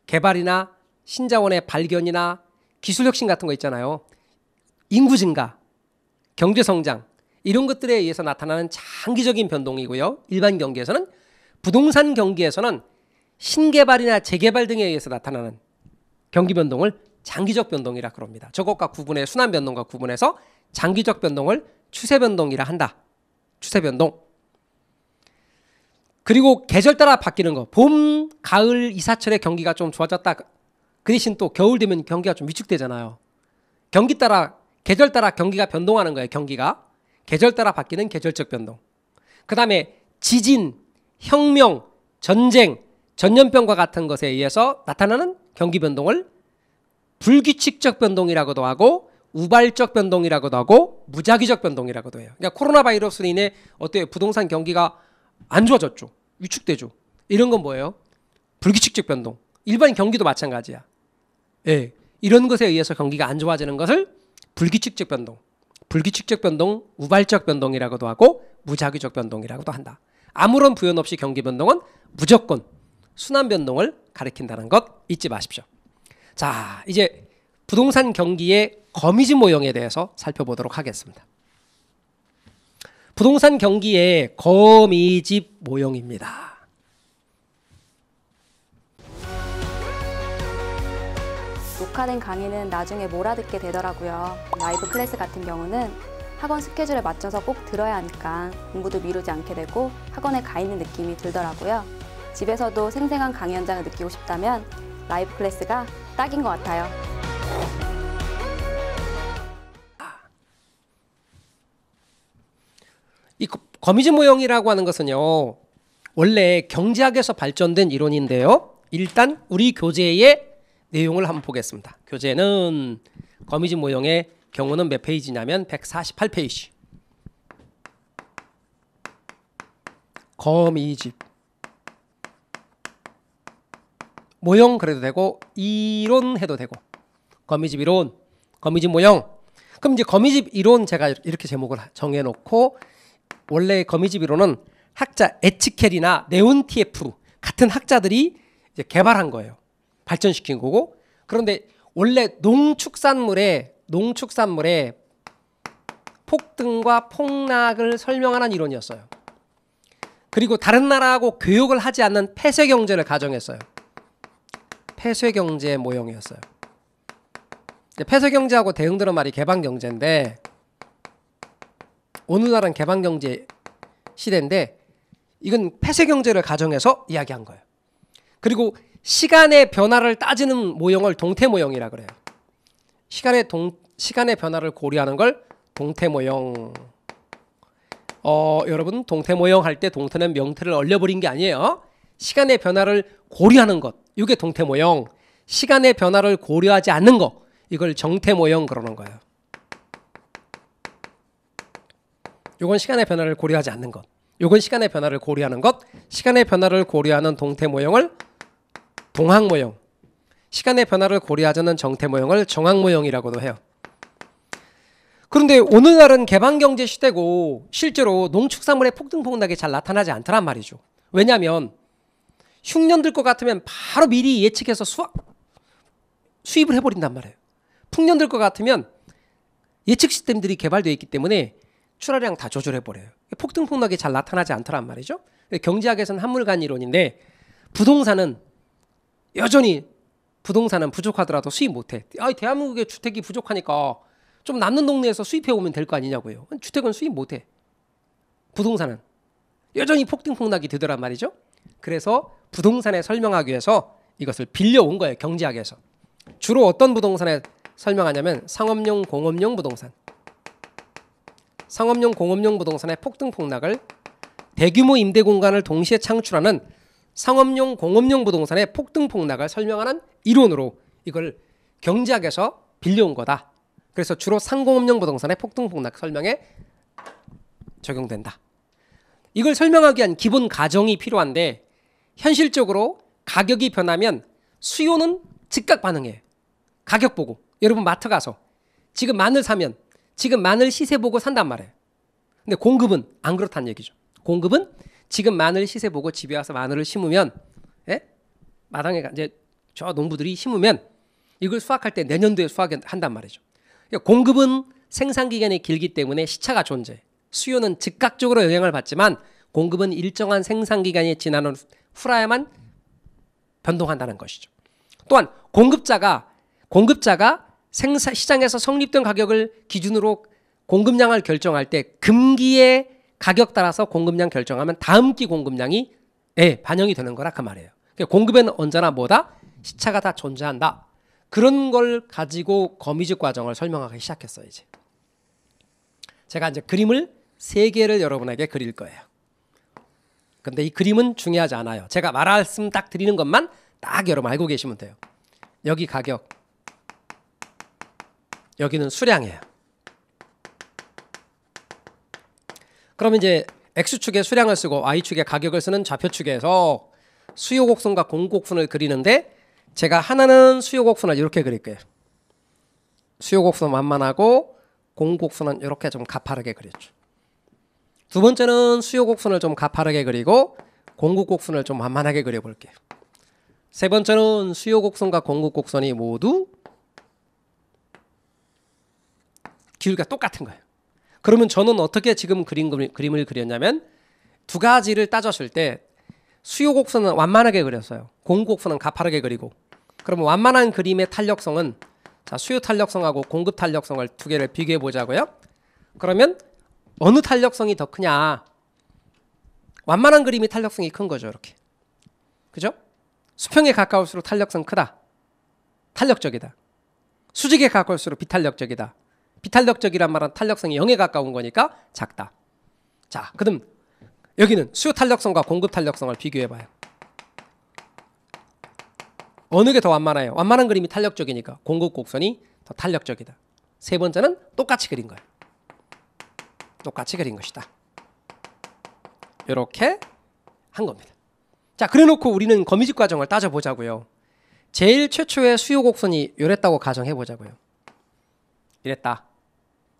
개발이나 신자원의 발견이나 기술 혁신 같은 거 있잖아요. 인구 증가, 경제 성장 이런 것들에 의해서 나타나는 장기적인 변동이고요. 일반 경기에서는 부동산 경기에서는 신개발이나 재개발 등에 의해서 나타나는 경기 변동을 장기적 변동이라 그럽니다. 저것과 구분해 순환 변동과 구분해서 장기적 변동을 추세 변동이라 한다. 추세 변동. 그리고 계절 따라 바뀌는 거. 봄, 가을, 이사철에 경기가 좀 좋아졌다. 그 대신 또 겨울 되면 경기가 좀 위축되잖아요. 경기 따라 계절 따라 경기가 변동하는 거예요. 경기가 계절 따라 바뀌는 계절적 변동. 그다음에 지진, 혁명, 전쟁, 전염병과 같은 것에 의해서 나타나는 경기 변동을 불규칙적 변동이라고도 하고 우발적 변동이라고도 하고 무작위적 변동이라고도 해요. 그러니까 코로나 바이러스로 인해 어때 부동산 경기가 안 좋아졌죠. 위축되죠. 이런 건 뭐예요? 불규칙적 변동. 일반 경기도 마찬가지야. 예. 이런 것에 의해서 경기가 안 좋아지는 것을 불규칙적 변동, 불규칙적 변동, 우발적 변동이라고도 하고 무작위적 변동이라고도 한다. 아무런 부연 없이 경기 변동은 무조건 순환 변동을 가리킨다는 것 잊지 마십시오. 자, 이제 부동산 경기의 거미지 모형에 대해서 살펴보도록 하겠습니다. 부동산 경기의 거미집 모형입니다. 녹화된 강의는 나중에 몰아듣게 되더라고요. 라이브 클래스 같은 경우는 학원 스케줄에 맞춰서 꼭 들어야 하니까 공부도 미루지 않게 되고 학원에 가 있는 느낌이 들더라고요. 집에서도 생생한 강의 현장을 느끼고 싶다면 라이브 클래스가 딱인 것 같아요. 이 거미줄 모형이라고 하는 것은요. 원래 경제학에서 발전된 이론인데요. 일단 우리 교재의 내용을 한번 보겠습니다. 교재는 거미줄 모형의 경우는 몇 페이지냐면 148페이지. 거미집. 모형 그래도 되고 이론 해도 되고 거미집 이론, 거미집 모형. 그럼 이제 거미집 이론 제가 이렇게 제목을 정해놓고 원래 거미집 이론은 학자 에치켈이나 네온티에프 같은 학자들이 개발한 거예요. 발전시킨 거고 그런데 원래 농축산물에 농축산물의 폭등과 폭락을 설명하는 이론이었어요. 그리고 다른 나라하고 교역을 하지 않는 폐쇄 경제를 가정했어요. 폐쇄 경제의 모형이었어요. 폐쇄 경제하고 대응되는 말이 개방 경제인데 오늘날은 개방 경제 시대인데 이건 폐쇄 경제를 가정해서 이야기한 거예요. 그리고 시간의 변화를 따지는 모형을 동태 모형이라 그래요. 시간의 동 시간의 변화를 고려하는 걸 동태 모형. 어, 여러분 동태 모형 할 때 동태는 명태를 얼려버린 게 아니에요. 시간의 변화를 고려하는 것. 이게 동태 모형. 시간의 변화를 고려하지 않는 것 이걸 정태 모형 그러는 거예요. 요건 시간의 변화를 고려하지 않는 것. 요건 시간의 변화를 고려하는 것. 시간의 변화를 고려하는 동태 모형을 동학 모형. 시간의 변화를 고려하자는 정태 모형을 정학 모형이라고도 해요. 그런데 오늘날은 개방경제 시대고 실제로 농축산물의 폭등폭락이 잘 나타나지 않더란 말이죠. 왜냐하면 흉년 들것 같으면 바로 미리 예측해서 수확 수입을 해버린단 말이에요. 풍년 들것 같으면 예측 시스템들이 개발되어 있기 때문에 출하량 다 조절해버려요. 폭등폭락이 잘 나타나지 않더란 말이죠. 경제학에서는 한물간 이론인데 부동산은 여전히 부동산은 부족하더라도 수입 못해. 아, 대한민국에 주택이 부족하니까 좀 남는 동네에서 수입해 오면 될 거 아니냐고요. 주택은 수입 못해. 부동산은 여전히 폭등폭락이 되더란 말이죠. 그래서 부동산에 설명하기 위해서 이것을 빌려온 거예요. 경제학에서 주로 어떤 부동산에 설명하냐면 상업용 공업용 부동산, 상업용 공업용 부동산의 폭등폭락을 대규모 임대 공간을 동시에 창출하는 상업용 공업용 부동산의 폭등폭락을 설명하는 이론으로 이걸 경제학에서 빌려온 거다. 그래서 주로 상공업용 부동산의 폭등폭락 설명에 적용된다. 이걸 설명하기 위한 기본 가정이 필요한데 현실적으로 가격이 변하면 수요는 즉각 반응해요. 가격 보고 여러분 마트 가서 지금 마늘 사면 지금 마늘 시세 보고 산단 말이에요. 근데 공급은 안 그렇다는 얘기죠. 공급은 지금 마늘 시세 보고 집에 와서 마늘을 심으면 예? 마당에 이제 저 농부들이 심으면 이걸 수확할 때 내년도에 수확한단 말이죠. 그러니까 공급은 생산 기간이 길기 때문에 시차가 존재. 수요는 즉각적으로 영향을 받지만 공급은 일정한 생산 기간이 지난 후라야만 변동한다는 것이죠. 또한 공급자가 공급자가 생산 시장에서 성립된 가격을 기준으로 공급량을 결정할 때 금기에 가격 따라서 공급량 결정하면 다음 기 공급량이 예, 반영이 되는 거라 그 말이에요. 그러니까 공급에는 언제나 뭐다? 시차가 다 존재한다. 그런 걸 가지고 거미줄 과정을 설명하기 시작했어요. 이제 제가 이제 그림을 세 개를 여러분에게 그릴 거예요. 근데 이 그림은 중요하지 않아요. 제가 말씀 딱 드리는 것만 딱 여러분 알고 계시면 돼요. 여기 가격, 여기는 수량이에요. 그러면 이제 X축에 수량을 쓰고 Y축에 가격을 쓰는 좌표축에서 수요 곡선과 공고 곡선을 그리는데 제가 하나는 수요 곡선을 이렇게 그릴게요. 수요 곡선 만만하고 공고 곡선은 이렇게 좀 가파르게 그렸죠. 두 번째는 수요 곡선을 좀 가파르게 그리고 공급 곡선을 좀 만만하게 그려볼게요. 세 번째는 수요 곡선과 공급 곡선이 모두 기울기가 똑같은 거예요. 그러면 저는 어떻게 지금 그림, 그림을 그렸냐면 두 가지를 따졌을 때 수요 곡선은 완만하게 그렸어요. 공 곡선은 가파르게 그리고. 그러면 완만한 그림의 탄력성은 자, 수요 탄력성하고 공급 탄력성을 두 개를 비교해 보자고요. 그러면 어느 탄력성이 더 크냐? 완만한 그림이 탄력성이 큰 거죠, 이렇게. 그죠? 수평에 가까울수록 탄력성 크다. 탄력적이다. 수직에 가까울수록 비탄력적이다. 비탄력적이란 말은 탄력성이 0에 가까운 거니까 작다. 자, 그럼 여기는 수요 탄력성과 공급 탄력성을 비교해 봐요. 어느 게 더 완만해요? 완만한 그림이 탄력적이니까 공급 곡선이 더 탄력적이다. 세 번째는 똑같이 그린 거예요. 똑같이 그린 것이다. 이렇게 한 겁니다. 자, 그래놓고 우리는 거미집 과정을 따져보자고요. 제일 최초의 수요 곡선이 이랬다고 가정해보자고요. 이랬다.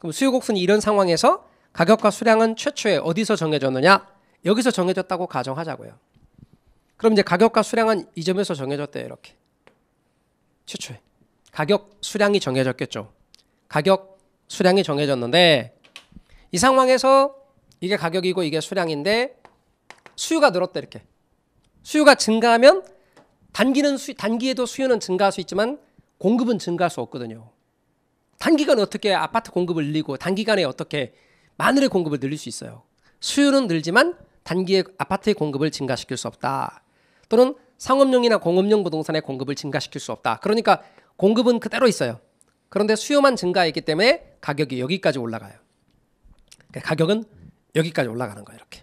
그럼 수요곡선이 이런 상황에서 가격과 수량은 최초에 어디서 정해졌느냐? 여기서 정해졌다고 가정하자고요. 그럼 이제 가격과 수량은 이 점에서 정해졌대요. 이렇게. 최초에. 가격, 수량이 정해졌겠죠. 가격, 수량이 정해졌는데 이 상황에서 이게 가격이고 이게 수량인데 수요가 늘었다 이렇게. 수요가 증가하면 단기는 수, 단기에도 수요는 증가할 수 있지만 공급은 증가할 수 없거든요. 단기간에 어떻게 아파트 공급을 늘리고 단기간에 어떻게 마늘의 공급을 늘릴 수 있어요. 수요는 늘지만 단기에 아파트의 공급을 증가시킬 수 없다. 또는 상업용이나 공업용 부동산의 공급을 증가시킬 수 없다. 그러니까 공급은 그대로 있어요. 그런데 수요만 증가했기 때문에 가격이 여기까지 올라가요. 그러니까 가격은 여기까지 올라가는 거예요. 이렇게.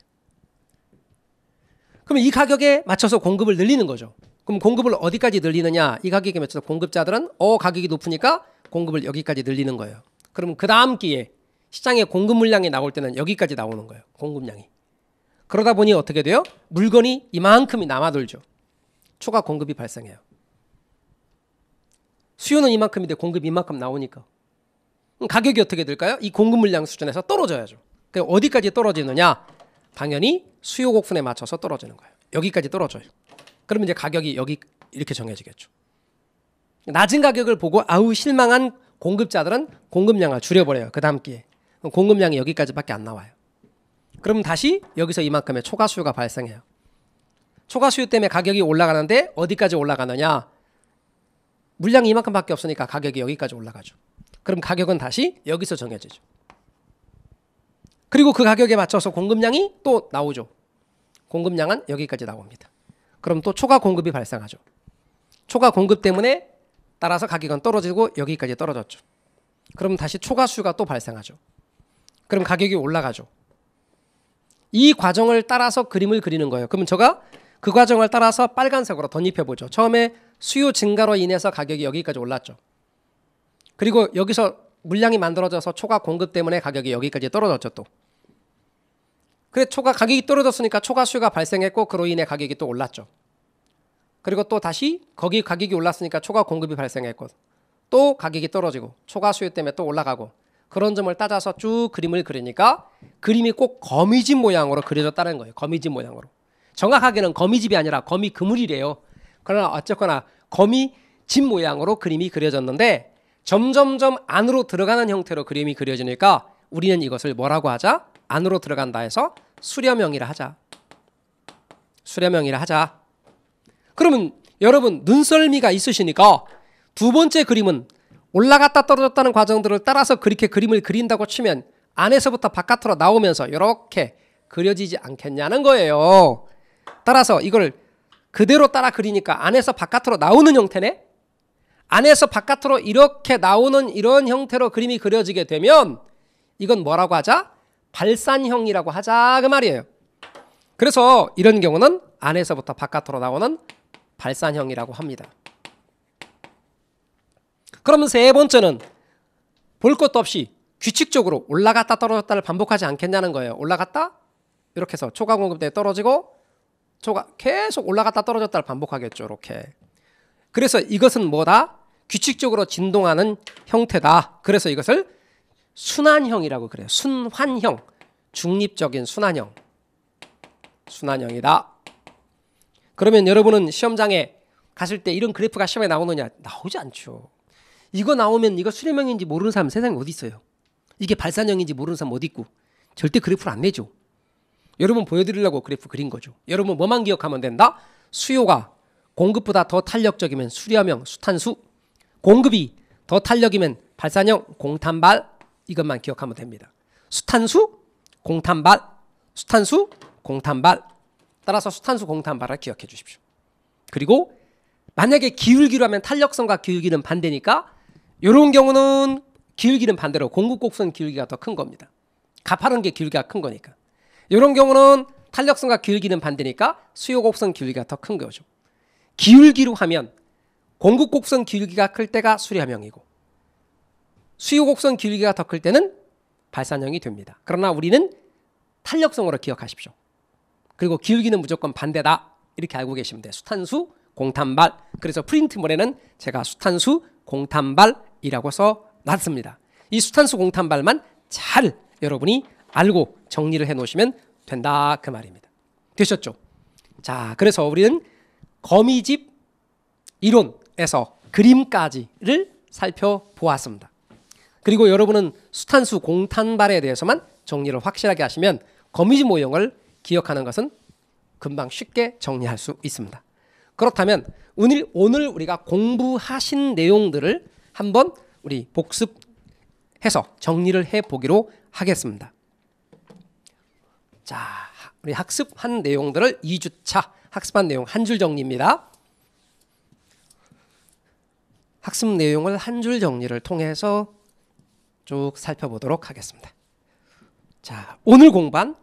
그럼 이 가격에 맞춰서 공급을 늘리는 거죠. 그럼 공급을 어디까지 늘리느냐? 이 가격에 맞춰서 공급자들은 어 가격이 높으니까 공급을 여기까지 늘리는 거예요. 그러면 그 다음 기에 시장에 공급 물량이 나올 때는 여기까지 나오는 거예요. 공급량이. 그러다 보니 어떻게 돼요? 물건이 이만큼이 남아돌죠. 초과 공급이 발생해요. 수요는 이만큼인데 공급이 이만큼 나오니까. 가격이 어떻게 될까요? 이 공급 물량 수준에서 떨어져야죠. 그럼 어디까지 떨어지느냐? 당연히 수요 곡선에 맞춰서 떨어지는 거예요. 여기까지 떨어져요. 그러면 이제 가격이 여기 이렇게 정해지겠죠. 낮은 가격을 보고 아우 실망한 공급자들은 공급량을 줄여버려요. 그 다음 기에 공급량이 여기까지밖에 안 나와요. 그럼 다시 여기서 이만큼의 초과 수요가 발생해요. 초과 수요 때문에 가격이 올라가는데 어디까지 올라가느냐? 물량이 이만큼밖에 없으니까 가격이 여기까지 올라가죠. 그럼 가격은 다시 여기서 정해지죠. 그리고 그 가격에 맞춰서 공급량이 또 나오죠. 공급량은 여기까지 나옵니다. 그럼 또 초과 공급이 발생하죠. 초과 공급 때문에 따라서 가격은 떨어지고 여기까지 떨어졌죠. 그럼 다시 초과수요가 또 발생하죠. 그럼 가격이 올라가죠. 이 과정을 따라서 그림을 그리는 거예요. 그러면 제가 그 과정을 따라서 빨간색으로 덧입혀 보죠. 처음에 수요 증가로 인해서 가격이 여기까지 올랐죠. 그리고 여기서 물량이 만들어져서 초과 공급 때문에 가격이 여기까지 떨어졌죠 또. 그래 초과 가격이 떨어졌으니까 초과 수요가 발생했고 그로 인해 가격이 또 올랐죠. 그리고 또 다시 거기 가격이 올랐으니까 초과 공급이 발생했고 또 가격이 떨어지고 초과 수요 때문에 또 올라가고 그런 점을 따져서 쭉 그림을 그리니까 그림이 꼭 거미집 모양으로 그려졌다는 거예요. 거미집 모양으로. 정확하게는 거미집이 아니라 거미 그물이래요. 그러나 어쨌거나 거미집 모양으로 그림이 그려졌는데 점점점 안으로 들어가는 형태로 그림이 그려지니까 우리는 이것을 뭐라고 하자? 안으로 들어간다 해서 수렴형이라 하자. 수렴형이라 하자. 그러면 여러분 눈썰미가 있으시니까 두 번째 그림은 올라갔다 떨어졌다는 과정들을 따라서 그렇게 그림을 그린다고 치면 안에서부터 바깥으로 나오면서 이렇게 그려지지 않겠냐는 거예요. 따라서 이걸 그대로 따라 그리니까 안에서 바깥으로 나오는 형태네? 안에서 바깥으로 이렇게 나오는 이런 형태로 그림이 그려지게 되면 이건 뭐라고 하자? 발산형이라고 하자 그 말이에요. 그래서 이런 경우는 안에서부터 바깥으로 나오는 발산형이라고 합니다. 그러면 세 번째는 볼 것도 없이 규칙적으로 올라갔다 떨어졌다를 반복하지 않겠냐는 거예요. 올라갔다 이렇게 해서 초과 공급대 떨어지고 초과 계속 올라갔다 떨어졌다를 반복하겠죠. 이렇게. 그래서 이것은 뭐다? 규칙적으로 진동하는 형태다. 그래서 이것을 순환형이라고 그래요. 순환형. 중립적인 순환형. 순환형이다. 그러면 여러분은 시험장에 갔을 때 이런 그래프가 시험에 나오느냐? 나오지 않죠. 이거 나오면 이거 수렴형인지 모르는 사람 세상에 어디 있어요? 이게 발산형인지 모르는 사람 어디 있고? 절대 그래프를 안 내죠. 여러분 보여드리려고 그래프 그린 거죠. 여러분 뭐만 기억하면 된다? 수요가 공급보다 더 탄력적이면 수렴형 수탄수, 공급이 더 탄력이면 발산형 공탄발 이것만 기억하면 됩니다. 수탄수, 공탄발, 수탄수, 공탄발 따라서 수탄수 공탄발을 기억해 주십시오. 그리고 만약에 기울기로 하면 탄력성과 기울기는 반대니까 이런 경우는 기울기는 반대로 공구곡선 기울기가 더 큰 겁니다. 가파른 게 기울기가 큰 거니까. 이런 경우는 탄력성과 기울기는 반대니까 수요곡선 기울기가 더 큰 거죠. 기울기로 하면 공구곡선 기울기가 클 때가 수리함형이고 수요곡선 기울기가 더 클 때는 발산형이 됩니다. 그러나 우리는 탄력성으로 기억하십시오. 그리고 기울기는 무조건 반대다. 이렇게 알고 계시면 돼요. 수탄수, 공탄발. 그래서 프린트물에는 제가 수탄수, 공탄발이라고 써놨습니다. 이 수탄수 공탄발만 잘 여러분이 알고 정리를 해놓으시면 된다 그 말입니다. 되셨죠? 자, 그래서 우리는 거미집 이론에서 그림까지를 살펴보았습니다. 그리고 여러분은 수탄수 공탄발에 대해서만 정리를 확실하게 하시면 거미집 모형을 기억하는 것은 금방 쉽게 정리할 수 있습니다. 그렇다면 오늘, 오늘 우리가 공부하신 내용들을 한번 우리 복습해서 정리를 해 보기로 하겠습니다. 자, 우리 학습한 내용들을 2주차 학습한 내용 한 줄 정리입니다. 학습 내용을 한 줄 정리를 통해서 쭉 살펴보도록 하겠습니다. 자, 오늘 공부한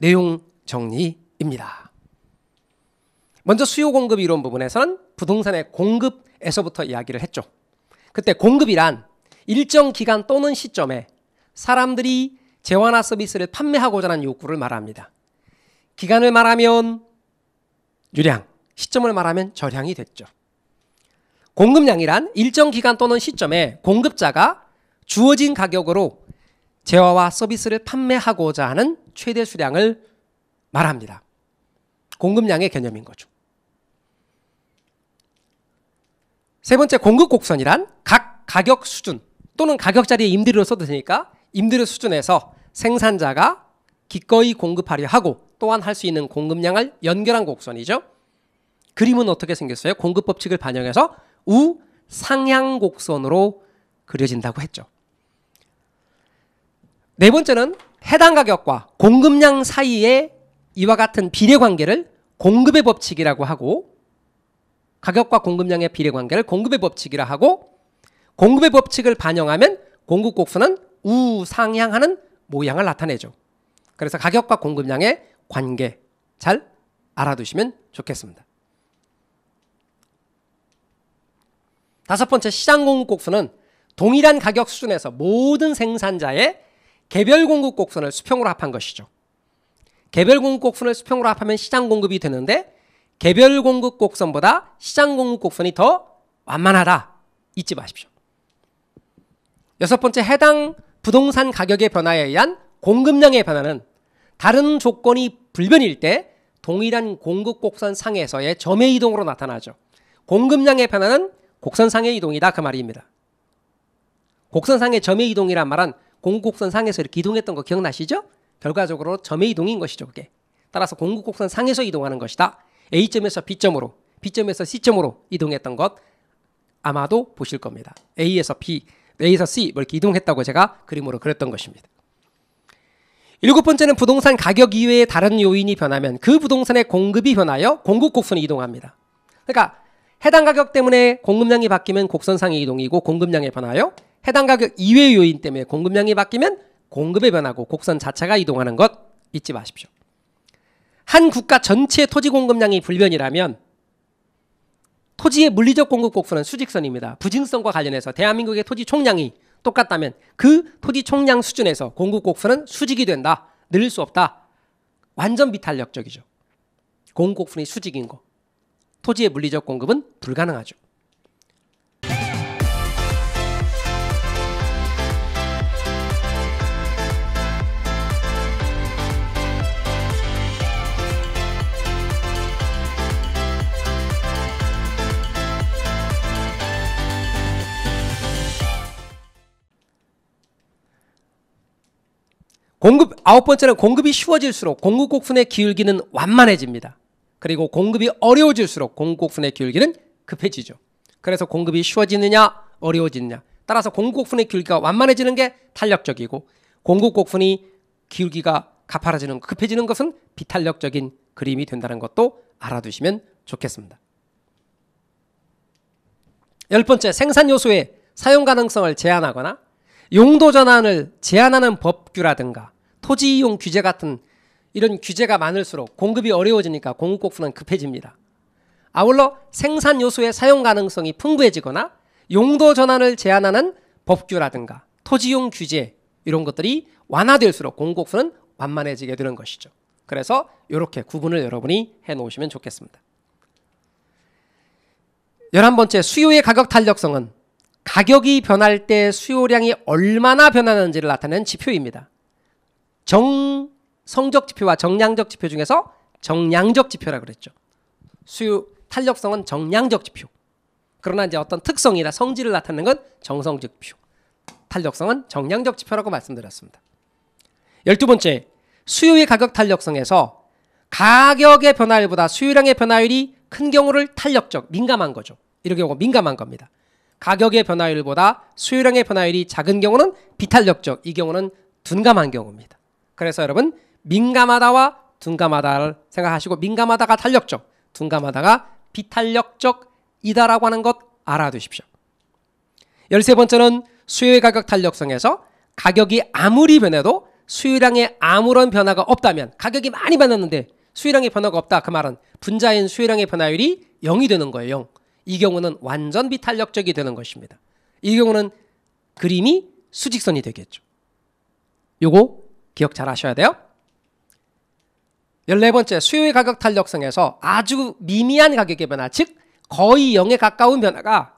내용 정리입니다. 먼저 수요 공급 이론 부분에서는 부동산의 공급에서부터 이야기를 했죠. 그때 공급이란 일정 기간 또는 시점에 사람들이 재화나 서비스를 판매하고자 하는 욕구를 말합니다. 기간을 말하면 유량, 시점을 말하면 절향이 됐죠. 공급량이란 일정 기간 또는 시점에 공급자가 주어진 가격으로 재화와 서비스를 판매하고자 하는 최대 수량을 말합니다. 공급량의 개념인 거죠. 세 번째 공급 곡선이란 각 가격 수준 또는 가격 자리에 임대료를 써도 되니까 임대료 수준에서 생산자가 기꺼이 공급하려 하고 또한 할 수 있는 공급량을 연결한 곡선이죠. 그림은 어떻게 생겼어요? 공급 법칙을 반영해서 우상향 곡선으로 그려진다고 했죠. 네 번째는 해당 가격과 공급량 사이에 이와 같은 비례 관계를 공급의 법칙이라고 하고 가격과 공급량의 비례 관계를 공급의 법칙이라 하고 공급의 법칙을 반영하면 공급 곡선은 우상향하는 모양을 나타내죠. 그래서 가격과 공급량의 관계 잘 알아두시면 좋겠습니다. 다섯 번째 시장 공급 곡선은 동일한 가격 수준에서 모든 생산자의 개별 공급 곡선을 수평으로 합한 것이죠. 개별 공급 곡선을 수평으로 합하면 시장 공급이 되는데 개별 공급 곡선보다 시장 공급 곡선이 더 완만하다. 잊지 마십시오. 여섯 번째 해당 부동산 가격의 변화에 의한 공급량의 변화는 다른 조건이 불변일 때 동일한 공급 곡선 상에서의 점의 이동으로 나타나죠. 공급량의 변화는 곡선상의 이동이다 그 말입니다. 곡선상의 점의 이동이란 말은 공국선 상에서 이렇게 이동했던 거 기억나시죠? 결과적으로 점의 이동인 것이죠, 그게. 따라서 공국곡선 상에서 이동하는 것이다. A점에서 B점으로, B점에서 C점으로 이동했던 것 아마도 보실 겁니다. A에서 B, A에서 C 뭐 이렇게 이동했다고 제가 그림으로 그렸던 것입니다. 일곱 번째는 부동산 가격 이외의 다른 요인이 변하면 그 부동산의 공급이 변하여 공급 곡선이 이동합니다. 그러니까 해당 가격 때문에 공급량이 바뀌면 곡선상의 이동이고 공급량이 변하여 해당 가격 이외의 요인 때문에 공급량이 바뀌면 공급의 변화고 곡선 자체가 이동하는 것 잊지 마십시오. 한 국가 전체 토지 공급량이 불변이라면 토지의 물리적 공급 곡선은 수직선입니다. 부증성과 관련해서 대한민국의 토지 총량이 똑같다면 그 토지 총량 수준에서 공급 곡선은 수직이 된다. 늘수 없다. 완전 비탄력적이죠. 공급 곡선이 수직인 거. 토지의 물리적 공급은 불가능하죠. 공급 아홉 번째는 공급이 쉬워질수록 공급 곡선의 기울기는 완만해집니다. 그리고 공급이 어려워질수록 공급 곡선의 기울기는 급해지죠. 그래서 공급이 쉬워지느냐 어려워지느냐 따라서 공급 곡선의 기울기가 완만해지는 게 탄력적이고 공급 곡선이 기울기가 가파라지는 급해지는 것은 비탄력적인 그림이 된다는 것도 알아두시면 좋겠습니다. 열 번째 생산 요소의 사용 가능성을 제한하거나 용도 전환을 제한하는 법규라든가 토지 이용 규제 같은 이런 규제가 많을수록 공급이 어려워지니까 공급 곡선은 급해집니다. 아울러 생산 요소의 사용 가능성이 풍부해지거나 용도 전환을 제한하는 법규라든가 토지용 규제 이런 것들이 완화될수록 공급수는 곡 완만해지게 되는 것이죠. 그래서 이렇게 구분을 여러분이 해놓으시면 좋겠습니다. 1 1 번째 수요의 가격 탄력성은 가격이 변할 때 수요량이 얼마나 변하는지를 나타내는 지표입니다. 정 성적 지표와 정량적 지표 중에서 정량적 지표라 그랬죠. 수요 탄력성은 정량적 지표. 그러나 이제 어떤 특성이나 성질을 나타내는 건 정성적 지표. 탄력성은 정량적 지표라고 말씀드렸습니다. 열두 번째, 수요의 가격 탄력성에서 가격의 변화율보다 수요량의 변화율이 큰 경우를 탄력적, 민감한 거죠. 이런 경우 민감한 겁니다. 가격의 변화율보다 수요량의 변화율이 작은 경우는 비탄력적, 이 경우는 둔감한 경우입니다. 그래서 여러분 민감하다와 둔감하다를 생각하시고 민감하다가 탄력적, 둔감하다가 비탄력적이다라고 하는 것 알아두십시오. 열세 번째는 수요의 가격 탄력성에서 가격이 아무리 변해도 수요량에 아무런 변화가 없다면 가격이 많이 변했는데 수요량의 변화가 없다 그 말은 분자인 수요량의 변화율이 0이 되는 거예요. 0. 이 경우는 완전 비탄력적이 되는 것입니다. 이 경우는 그림이 수직선이 되겠죠. 요거 기억 잘 하셔야 돼요. 14번째 수요의 가격 탄력성에서 아주 미미한 가격의 변화 즉 거의 0에 가까운 변화가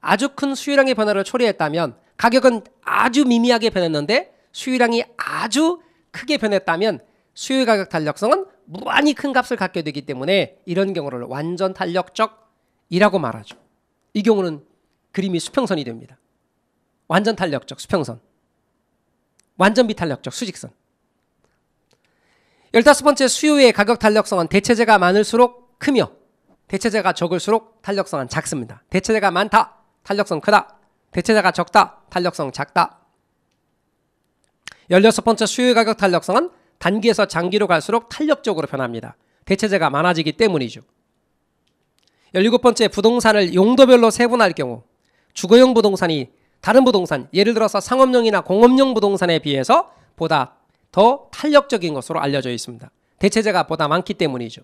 아주 큰 수요량의 변화를 초래했다면 가격은 아주 미미하게 변했는데 수요량이 아주 크게 변했다면 수요의 가격 탄력성은 무한히 큰 값을 갖게 되기 때문에 이런 경우를 완전 탄력적 이라고 말하죠. 이 경우는 그림이 수평선이 됩니다. 완전 탄력적 수평선. 완전 비탄력적 수직선. 열다섯 번째 수요의 가격 탄력성은 대체재가 많을수록 크며 대체재가 적을수록 탄력성은 작습니다. 대체재가 많다. 탄력성 크다. 대체재가 적다. 탄력성 작다. 열여섯 번째 수요의 가격 탄력성은 단기에서 장기로 갈수록 탄력적으로 변합니다. 대체재가 많아지기 때문이죠. 17번째 부동산을 용도별로 세분할 경우 주거용 부동산이 다른 부동산 예를 들어서 상업용이나 공업용 부동산에 비해서 보다 더 탄력적인 것으로 알려져 있습니다. 대체재가 보다 많기 때문이죠.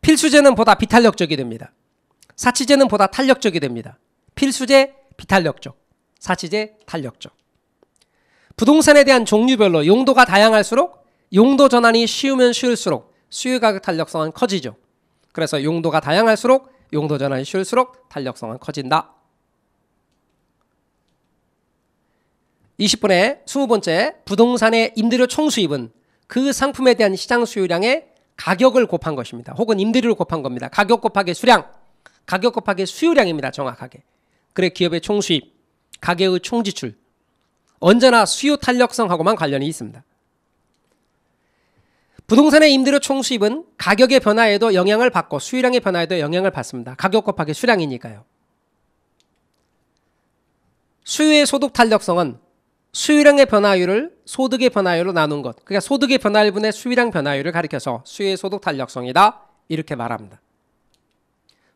필수재는 보다 비탄력적이 됩니다. 사치재는 보다 탄력적이 됩니다. 필수재 비탄력적, 사치재 탄력적. 부동산에 대한 종류별로 용도가 다양할수록 용도 전환이 쉬우면 쉬울수록 수요가격 탄력성은 커지죠. 그래서 용도가 다양할수록 용도 전환이 쉬울수록 탄력성은 커진다. 20분의 20번째 부동산의 임대료 총수입은 그 상품에 대한 시장 수요량의 가격을 곱한 것입니다. 혹은 임대료를 곱한 겁니다. 가격 곱하기 수량, 가격 곱하기 수요량입니다. 정확하게. 그래 기업의 총수입, 가계의 총지출 언제나 수요 탄력성하고만 관련이 있습니다. 부동산의 임대료 총수입은 가격의 변화에도 영향을 받고 수요량의 변화에도 영향을 받습니다. 가격 곱하기 수량이니까요. 수요의 소득 탄력성은 수요량의 변화율을 소득의 변화율로 나눈 것. 그러니까 소득의 변화율분의 수요량 변화율을 가리켜서 수요의 소득 탄력성이다. 이렇게 말합니다.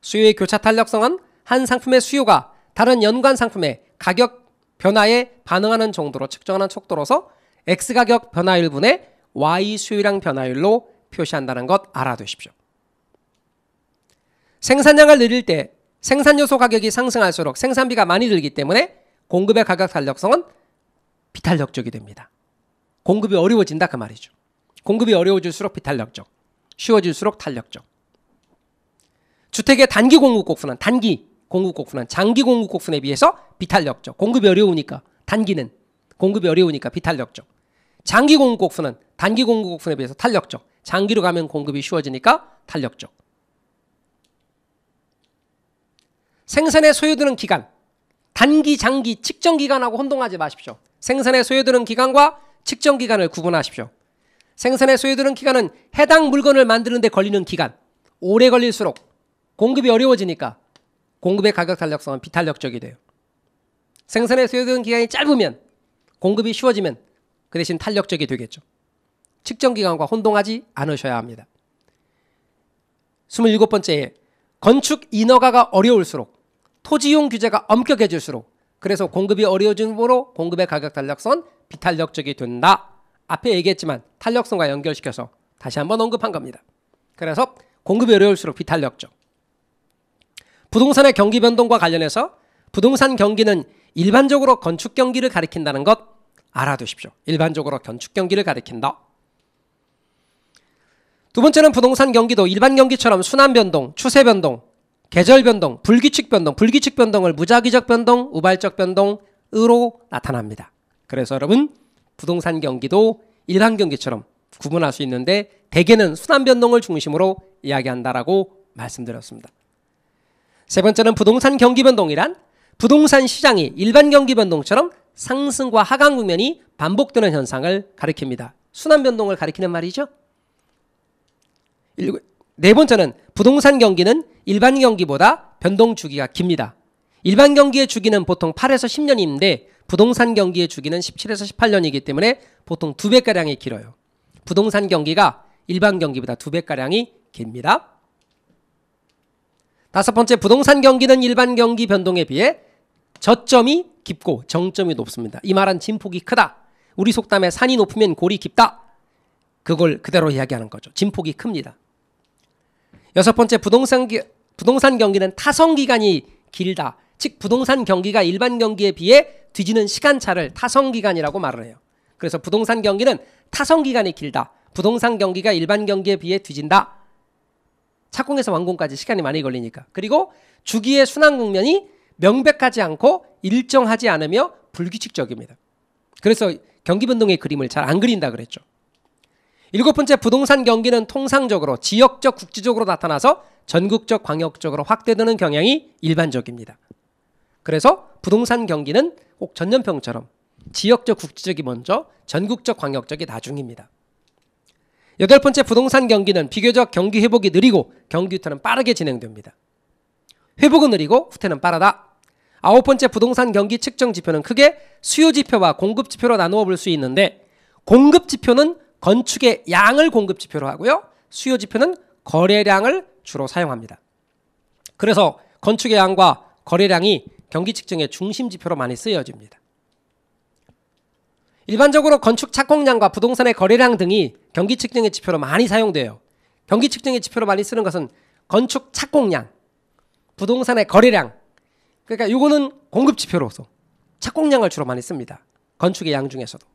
수요의 교차 탄력성은 한 상품의 수요가 다른 연관 상품의 가격 변화에 반응하는 정도로 측정하는 척도로서 X 가격 변화율분의 y 수요량 변화율로 표시한다는 것 알아두십시오. 생산량을 늘릴 때 생산 요소 가격이 상승할수록 생산비가 많이 들기 때문에 공급의 가격 탄력성은 비탄력적이 됩니다. 공급이 어려워진다 그 말이죠. 공급이 어려워질수록 비탄력적, 쉬워질수록 탄력적. 주택의 단기 공급 곡선은 단기 공급 곡선은 장기 공급 곡선에 비해서 비탄력적. 공급이 어려우니까 단기는 공급이 어려우니까 비탄력적. 장기 공급 곡선은 단기 공급 곡선에 비해서 탄력적. 장기로 가면 공급이 쉬워지니까 탄력적. 생산에 소요되는 기간. 단기, 장기, 측정 기간하고 혼동하지 마십시오. 생산에 소요되는 기간과 측정 기간을 구분하십시오. 생산에 소요되는 기간은 해당 물건을 만드는 데 걸리는 기간. 오래 걸릴수록 공급이 어려워지니까 공급의 가격 탄력성은 비탄력적이 돼요. 생산에 소요되는 기간이 짧으면 공급이 쉬워지면 그 대신 탄력적이 되겠죠. 측정 기간과 혼동하지 않으셔야 합니다. 27번째, 건축 인허가가 어려울수록 토지용 규제가 엄격해질수록 그래서 공급이 어려워진므로 공급의 가격 탄력선 비탄력적이 된다. 앞에 얘기했지만 탄력성과 연결시켜서 다시 한번 언급한 겁니다. 그래서 공급이 어려울수록 비탄력적. 부동산의 경기 변동과 관련해서 부동산 경기는 일반적으로 건축 경기를 가리킨다는 것 알아두십시오. 일반적으로 건축 경기를 가리킨다. 두 번째는 부동산 경기도 일반 경기처럼 순환 변동, 추세 변동, 계절 변동, 불규칙 변동, 불규칙 변동을 무작위적 변동, 우발적 변동으로 나타납니다. 그래서 여러분 부동산 경기도 일반 경기처럼 구분할 수 있는데 대개는 순환 변동을 중심으로 이야기한다라고 말씀드렸습니다. 세 번째는 부동산 경기 변동이란 부동산 시장이 일반 경기 변동처럼 상승과 하강 국면이 반복되는 현상을 가리킵니다. 순환 변동을 가리키는 말이죠. 네 번째는 부동산 경기는 일반 경기보다 변동 주기가 깁니다. 일반 경기의 주기는 보통 8에서 10년인데 부동산 경기의 주기는 17에서 18년이기 때문에 보통 두 배가량이 길어요. 부동산 경기가 일반 경기보다 두 배가량이 깁니다. 다섯 번째 부동산 경기는 일반 경기 변동에 비해 저점이 깊고 정점이 높습니다. 이 말은 진폭이 크다. 우리 속담에 산이 높으면 골이 깊다. 그걸 그대로 이야기하는 거죠. 진폭이 큽니다. 여섯 번째 부동산, 기, 부동산 경기는 타성 기간이 길다. 즉 부동산 경기가 일반 경기에 비해 뒤지는 시간차를 타성 기간이라고 말을 해요. 그래서 부동산 경기는 타성 기간이 길다. 부동산 경기가 일반 경기에 비해 뒤진다. 착공에서 완공까지 시간이 많이 걸리니까. 그리고 주기의 순환 국면이 명백하지 않고 일정하지 않으며 불규칙적입니다. 그래서 경기변동의 그림을 잘 안 그린다 그랬죠. 일곱 번째 부동산 경기는 통상적으로 지역적 국지적으로 나타나서 전국적 광역적으로 확대되는 경향이 일반적입니다. 그래서 부동산 경기는 꼭 전년평처럼 지역적 국지적이 먼저 전국적 광역적이 나중입니다. 여덟 번째 부동산 경기는 비교적 경기 회복이 느리고 경기 후퇴는 빠르게 진행됩니다. 회복은 느리고 후퇴는 빠르다. 아홉 번째 부동산 경기 측정 지표는 크게 수요 지표와 공급 지표로 나누어 볼 수 있는데 공급 지표는 건축의 양을 공급 지표로 하고요. 수요 지표는 거래량을 주로 사용합니다. 그래서 건축의 양과 거래량이 경기 측정의 중심 지표로 많이 쓰여집니다. 일반적으로 건축 착공량과 부동산의 거래량 등이 경기 측정의 지표로 많이 사용돼요. 경기 측정의 지표로 많이 쓰는 것은 건축 착공량, 부동산의 거래량, 그러니까 이거는 공급 지표로서 착공량을 주로 많이 씁니다. 건축의 양 중에서도.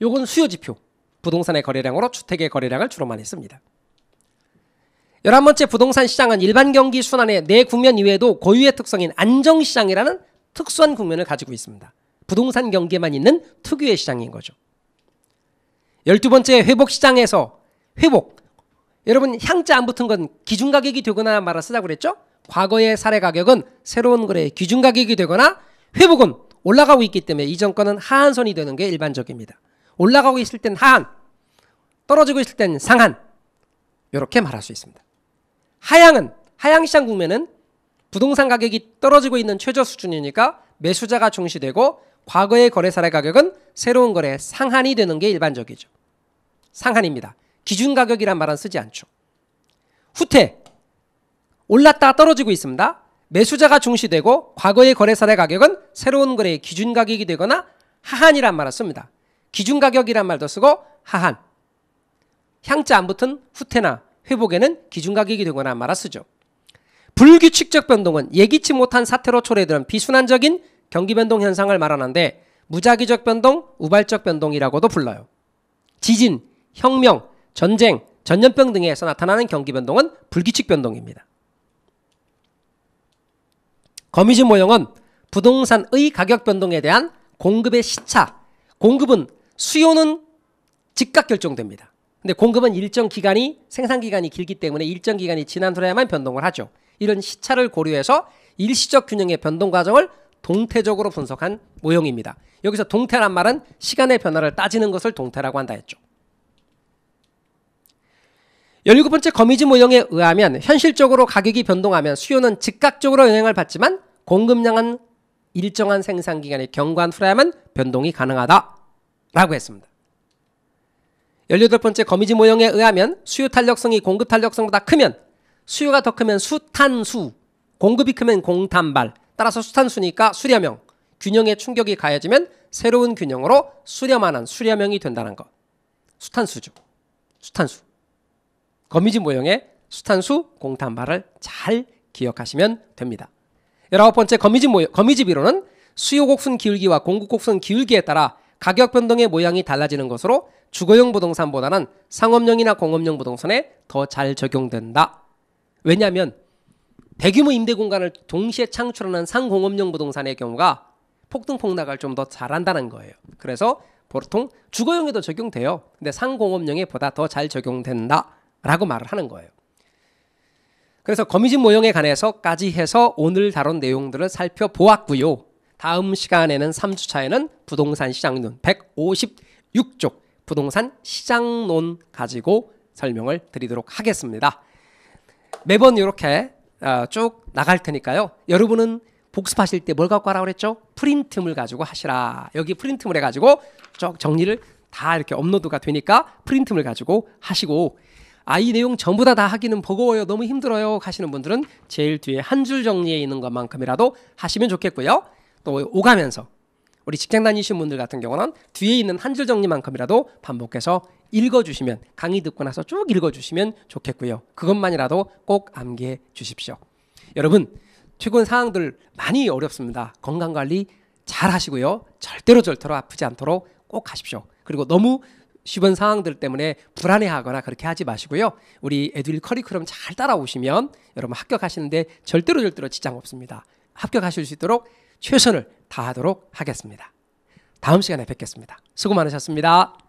이건 수요 지표. 부동산의 거래량으로 주택의 거래량을 주로 많이 씁니다. 열한 번째 부동산 시장은 일반 경기 순환의 내 국면 이외에도 고유의 특성인 안정시장이라는 특수한 국면을 가지고 있습니다. 부동산 경기에만 있는 특유의 시장인 거죠. 열두 번째 회복 시장에서 회복. 여러분 향자 안 붙은 건 기준 가격이 되거나 말아 쓰자고 그랬죠? 과거의 사례 가격은 새로운 거래의 기준 가격이 되거나 회복은 올라가고 있기 때문에 이 정권은 하한선이 되는 게 일반적입니다. 올라가고 있을 땐 하한, 떨어지고 있을 땐 상한 이렇게 말할 수 있습니다. 하향은 하향시장 국면은 부동산 가격이 떨어지고 있는 최저 수준이니까 매수자가 중시되고 과거의 거래 사례 가격은 새로운 거래 상한이 되는 게 일반적이죠. 상한입니다. 기준 가격이란 말은 쓰지 않죠. 후퇴 올랐다 떨어지고 있습니다. 매수자가 중시되고 과거의 거래사의 가격은 새로운 거래의 기준 가격이 되거나 하한이란 말을 씁니다. 기준 가격이란 말도 쓰고 하한. 향자 안 붙은 후퇴나 회복에는 기준 가격이 되거나 말아 쓰죠. 불규칙적 변동은 예기치 못한 사태로 초래되는 비순환적인 경기 변동 현상을 말하는데 무작위적 변동, 우발적 변동이라고도 불러요. 지진, 혁명, 전쟁, 전염병 등에서 나타나는 경기 변동은 불규칙 변동입니다. 거미줄 모형은 부동산의 가격 변동에 대한 공급의 시차. 공급은 수요는 즉각 결정됩니다. 근데 공급은 일정 기간이 생산 기간이 길기 때문에 일정 기간이 지난 후에만 변동을 하죠. 이런 시차를 고려해서 일시적 균형의 변동 과정을 동태적으로 분석한 모형입니다. 여기서 동태란 말은 시간의 변화를 따지는 것을 동태라고 한다 했죠. 17번째 거미지 모형에 의하면 현실적으로 가격이 변동하면 수요는 즉각적으로 영향을 받지만 공급량은 일정한 생산 기간이 경과한 후라야만 변동이 가능하다. 라고 했습니다. 18번째 거미지 모형에 의하면 수요 탄력성이 공급 탄력성보다 크면 수요가 더 크면 수탄수, 공급이 크면 공탄발, 따라서 수탄수니까 수렴형, 균형의 충격이 가해지면 새로운 균형으로 수렴하는 수렴형이 된다는 것. 수탄수죠. 수탄수. 거미지 모형의 수탄수 공탄발을 잘 기억하시면 됩니다. 열아홉 번째 거미지 모형, 거미지 비로는 수요곡선 기울기와 공급곡선 기울기에 따라 가격 변동의 모양이 달라지는 것으로 주거용 부동산보다는 상업용이나 공업용 부동산에 더 잘 적용된다. 왜냐하면 대규모 임대 공간을 동시에 창출하는 상공업용 부동산의 경우가 폭등폭락을 좀 더 잘한다는 거예요. 그래서 보통 주거용에도 적용돼요. 근데 상공업용에 보다 더 잘 적용된다. 라고 말을 하는 거예요. 그래서 거미집 모형에 관해서까지 해서 오늘 다룬 내용들을 살펴보았고요. 다음 시간에는 3주차에는 부동산 시장론 156쪽 부동산 시장론 가지고 설명을 드리도록 하겠습니다. 매번 이렇게 어, 쭉 나갈 테니까요. 여러분은 복습하실 때 뭘 갖고 하라 그랬죠? 프린트물 가지고 하시라. 여기 프린트물 해가지고 쭉 정리를 다 이렇게 업로드가 되니까 프린트물 가지고 하시고 아이 내용 전부 다 다 하기는 버거워요 너무 힘들어요 하시는 분들은 제일 뒤에 한 줄 정리에 있는 것만큼이라도 하시면 좋겠고요 또 오가면서 우리 직장 다니신 분들 같은 경우는 뒤에 있는 한 줄 정리만큼이라도 반복해서 읽어주시면 강의 듣고 나서 쭉 읽어주시면 좋겠고요 그것만이라도 꼭 암기해 주십시오 여러분 최근 사항들 많이 어렵습니다 건강관리 잘 하시고요 절대로 절대로 아프지 않도록 꼭 하십시오 그리고 너무 쉬운 상황들 때문에 불안해하거나 그렇게 하지 마시고요. 우리 에듀윌 커리큘럼 잘 따라오시면 여러분 합격하시는데 절대로 절대로 지장 없습니다. 합격하실 수 있도록 최선을 다하도록 하겠습니다. 다음 시간에 뵙겠습니다. 수고 많으셨습니다.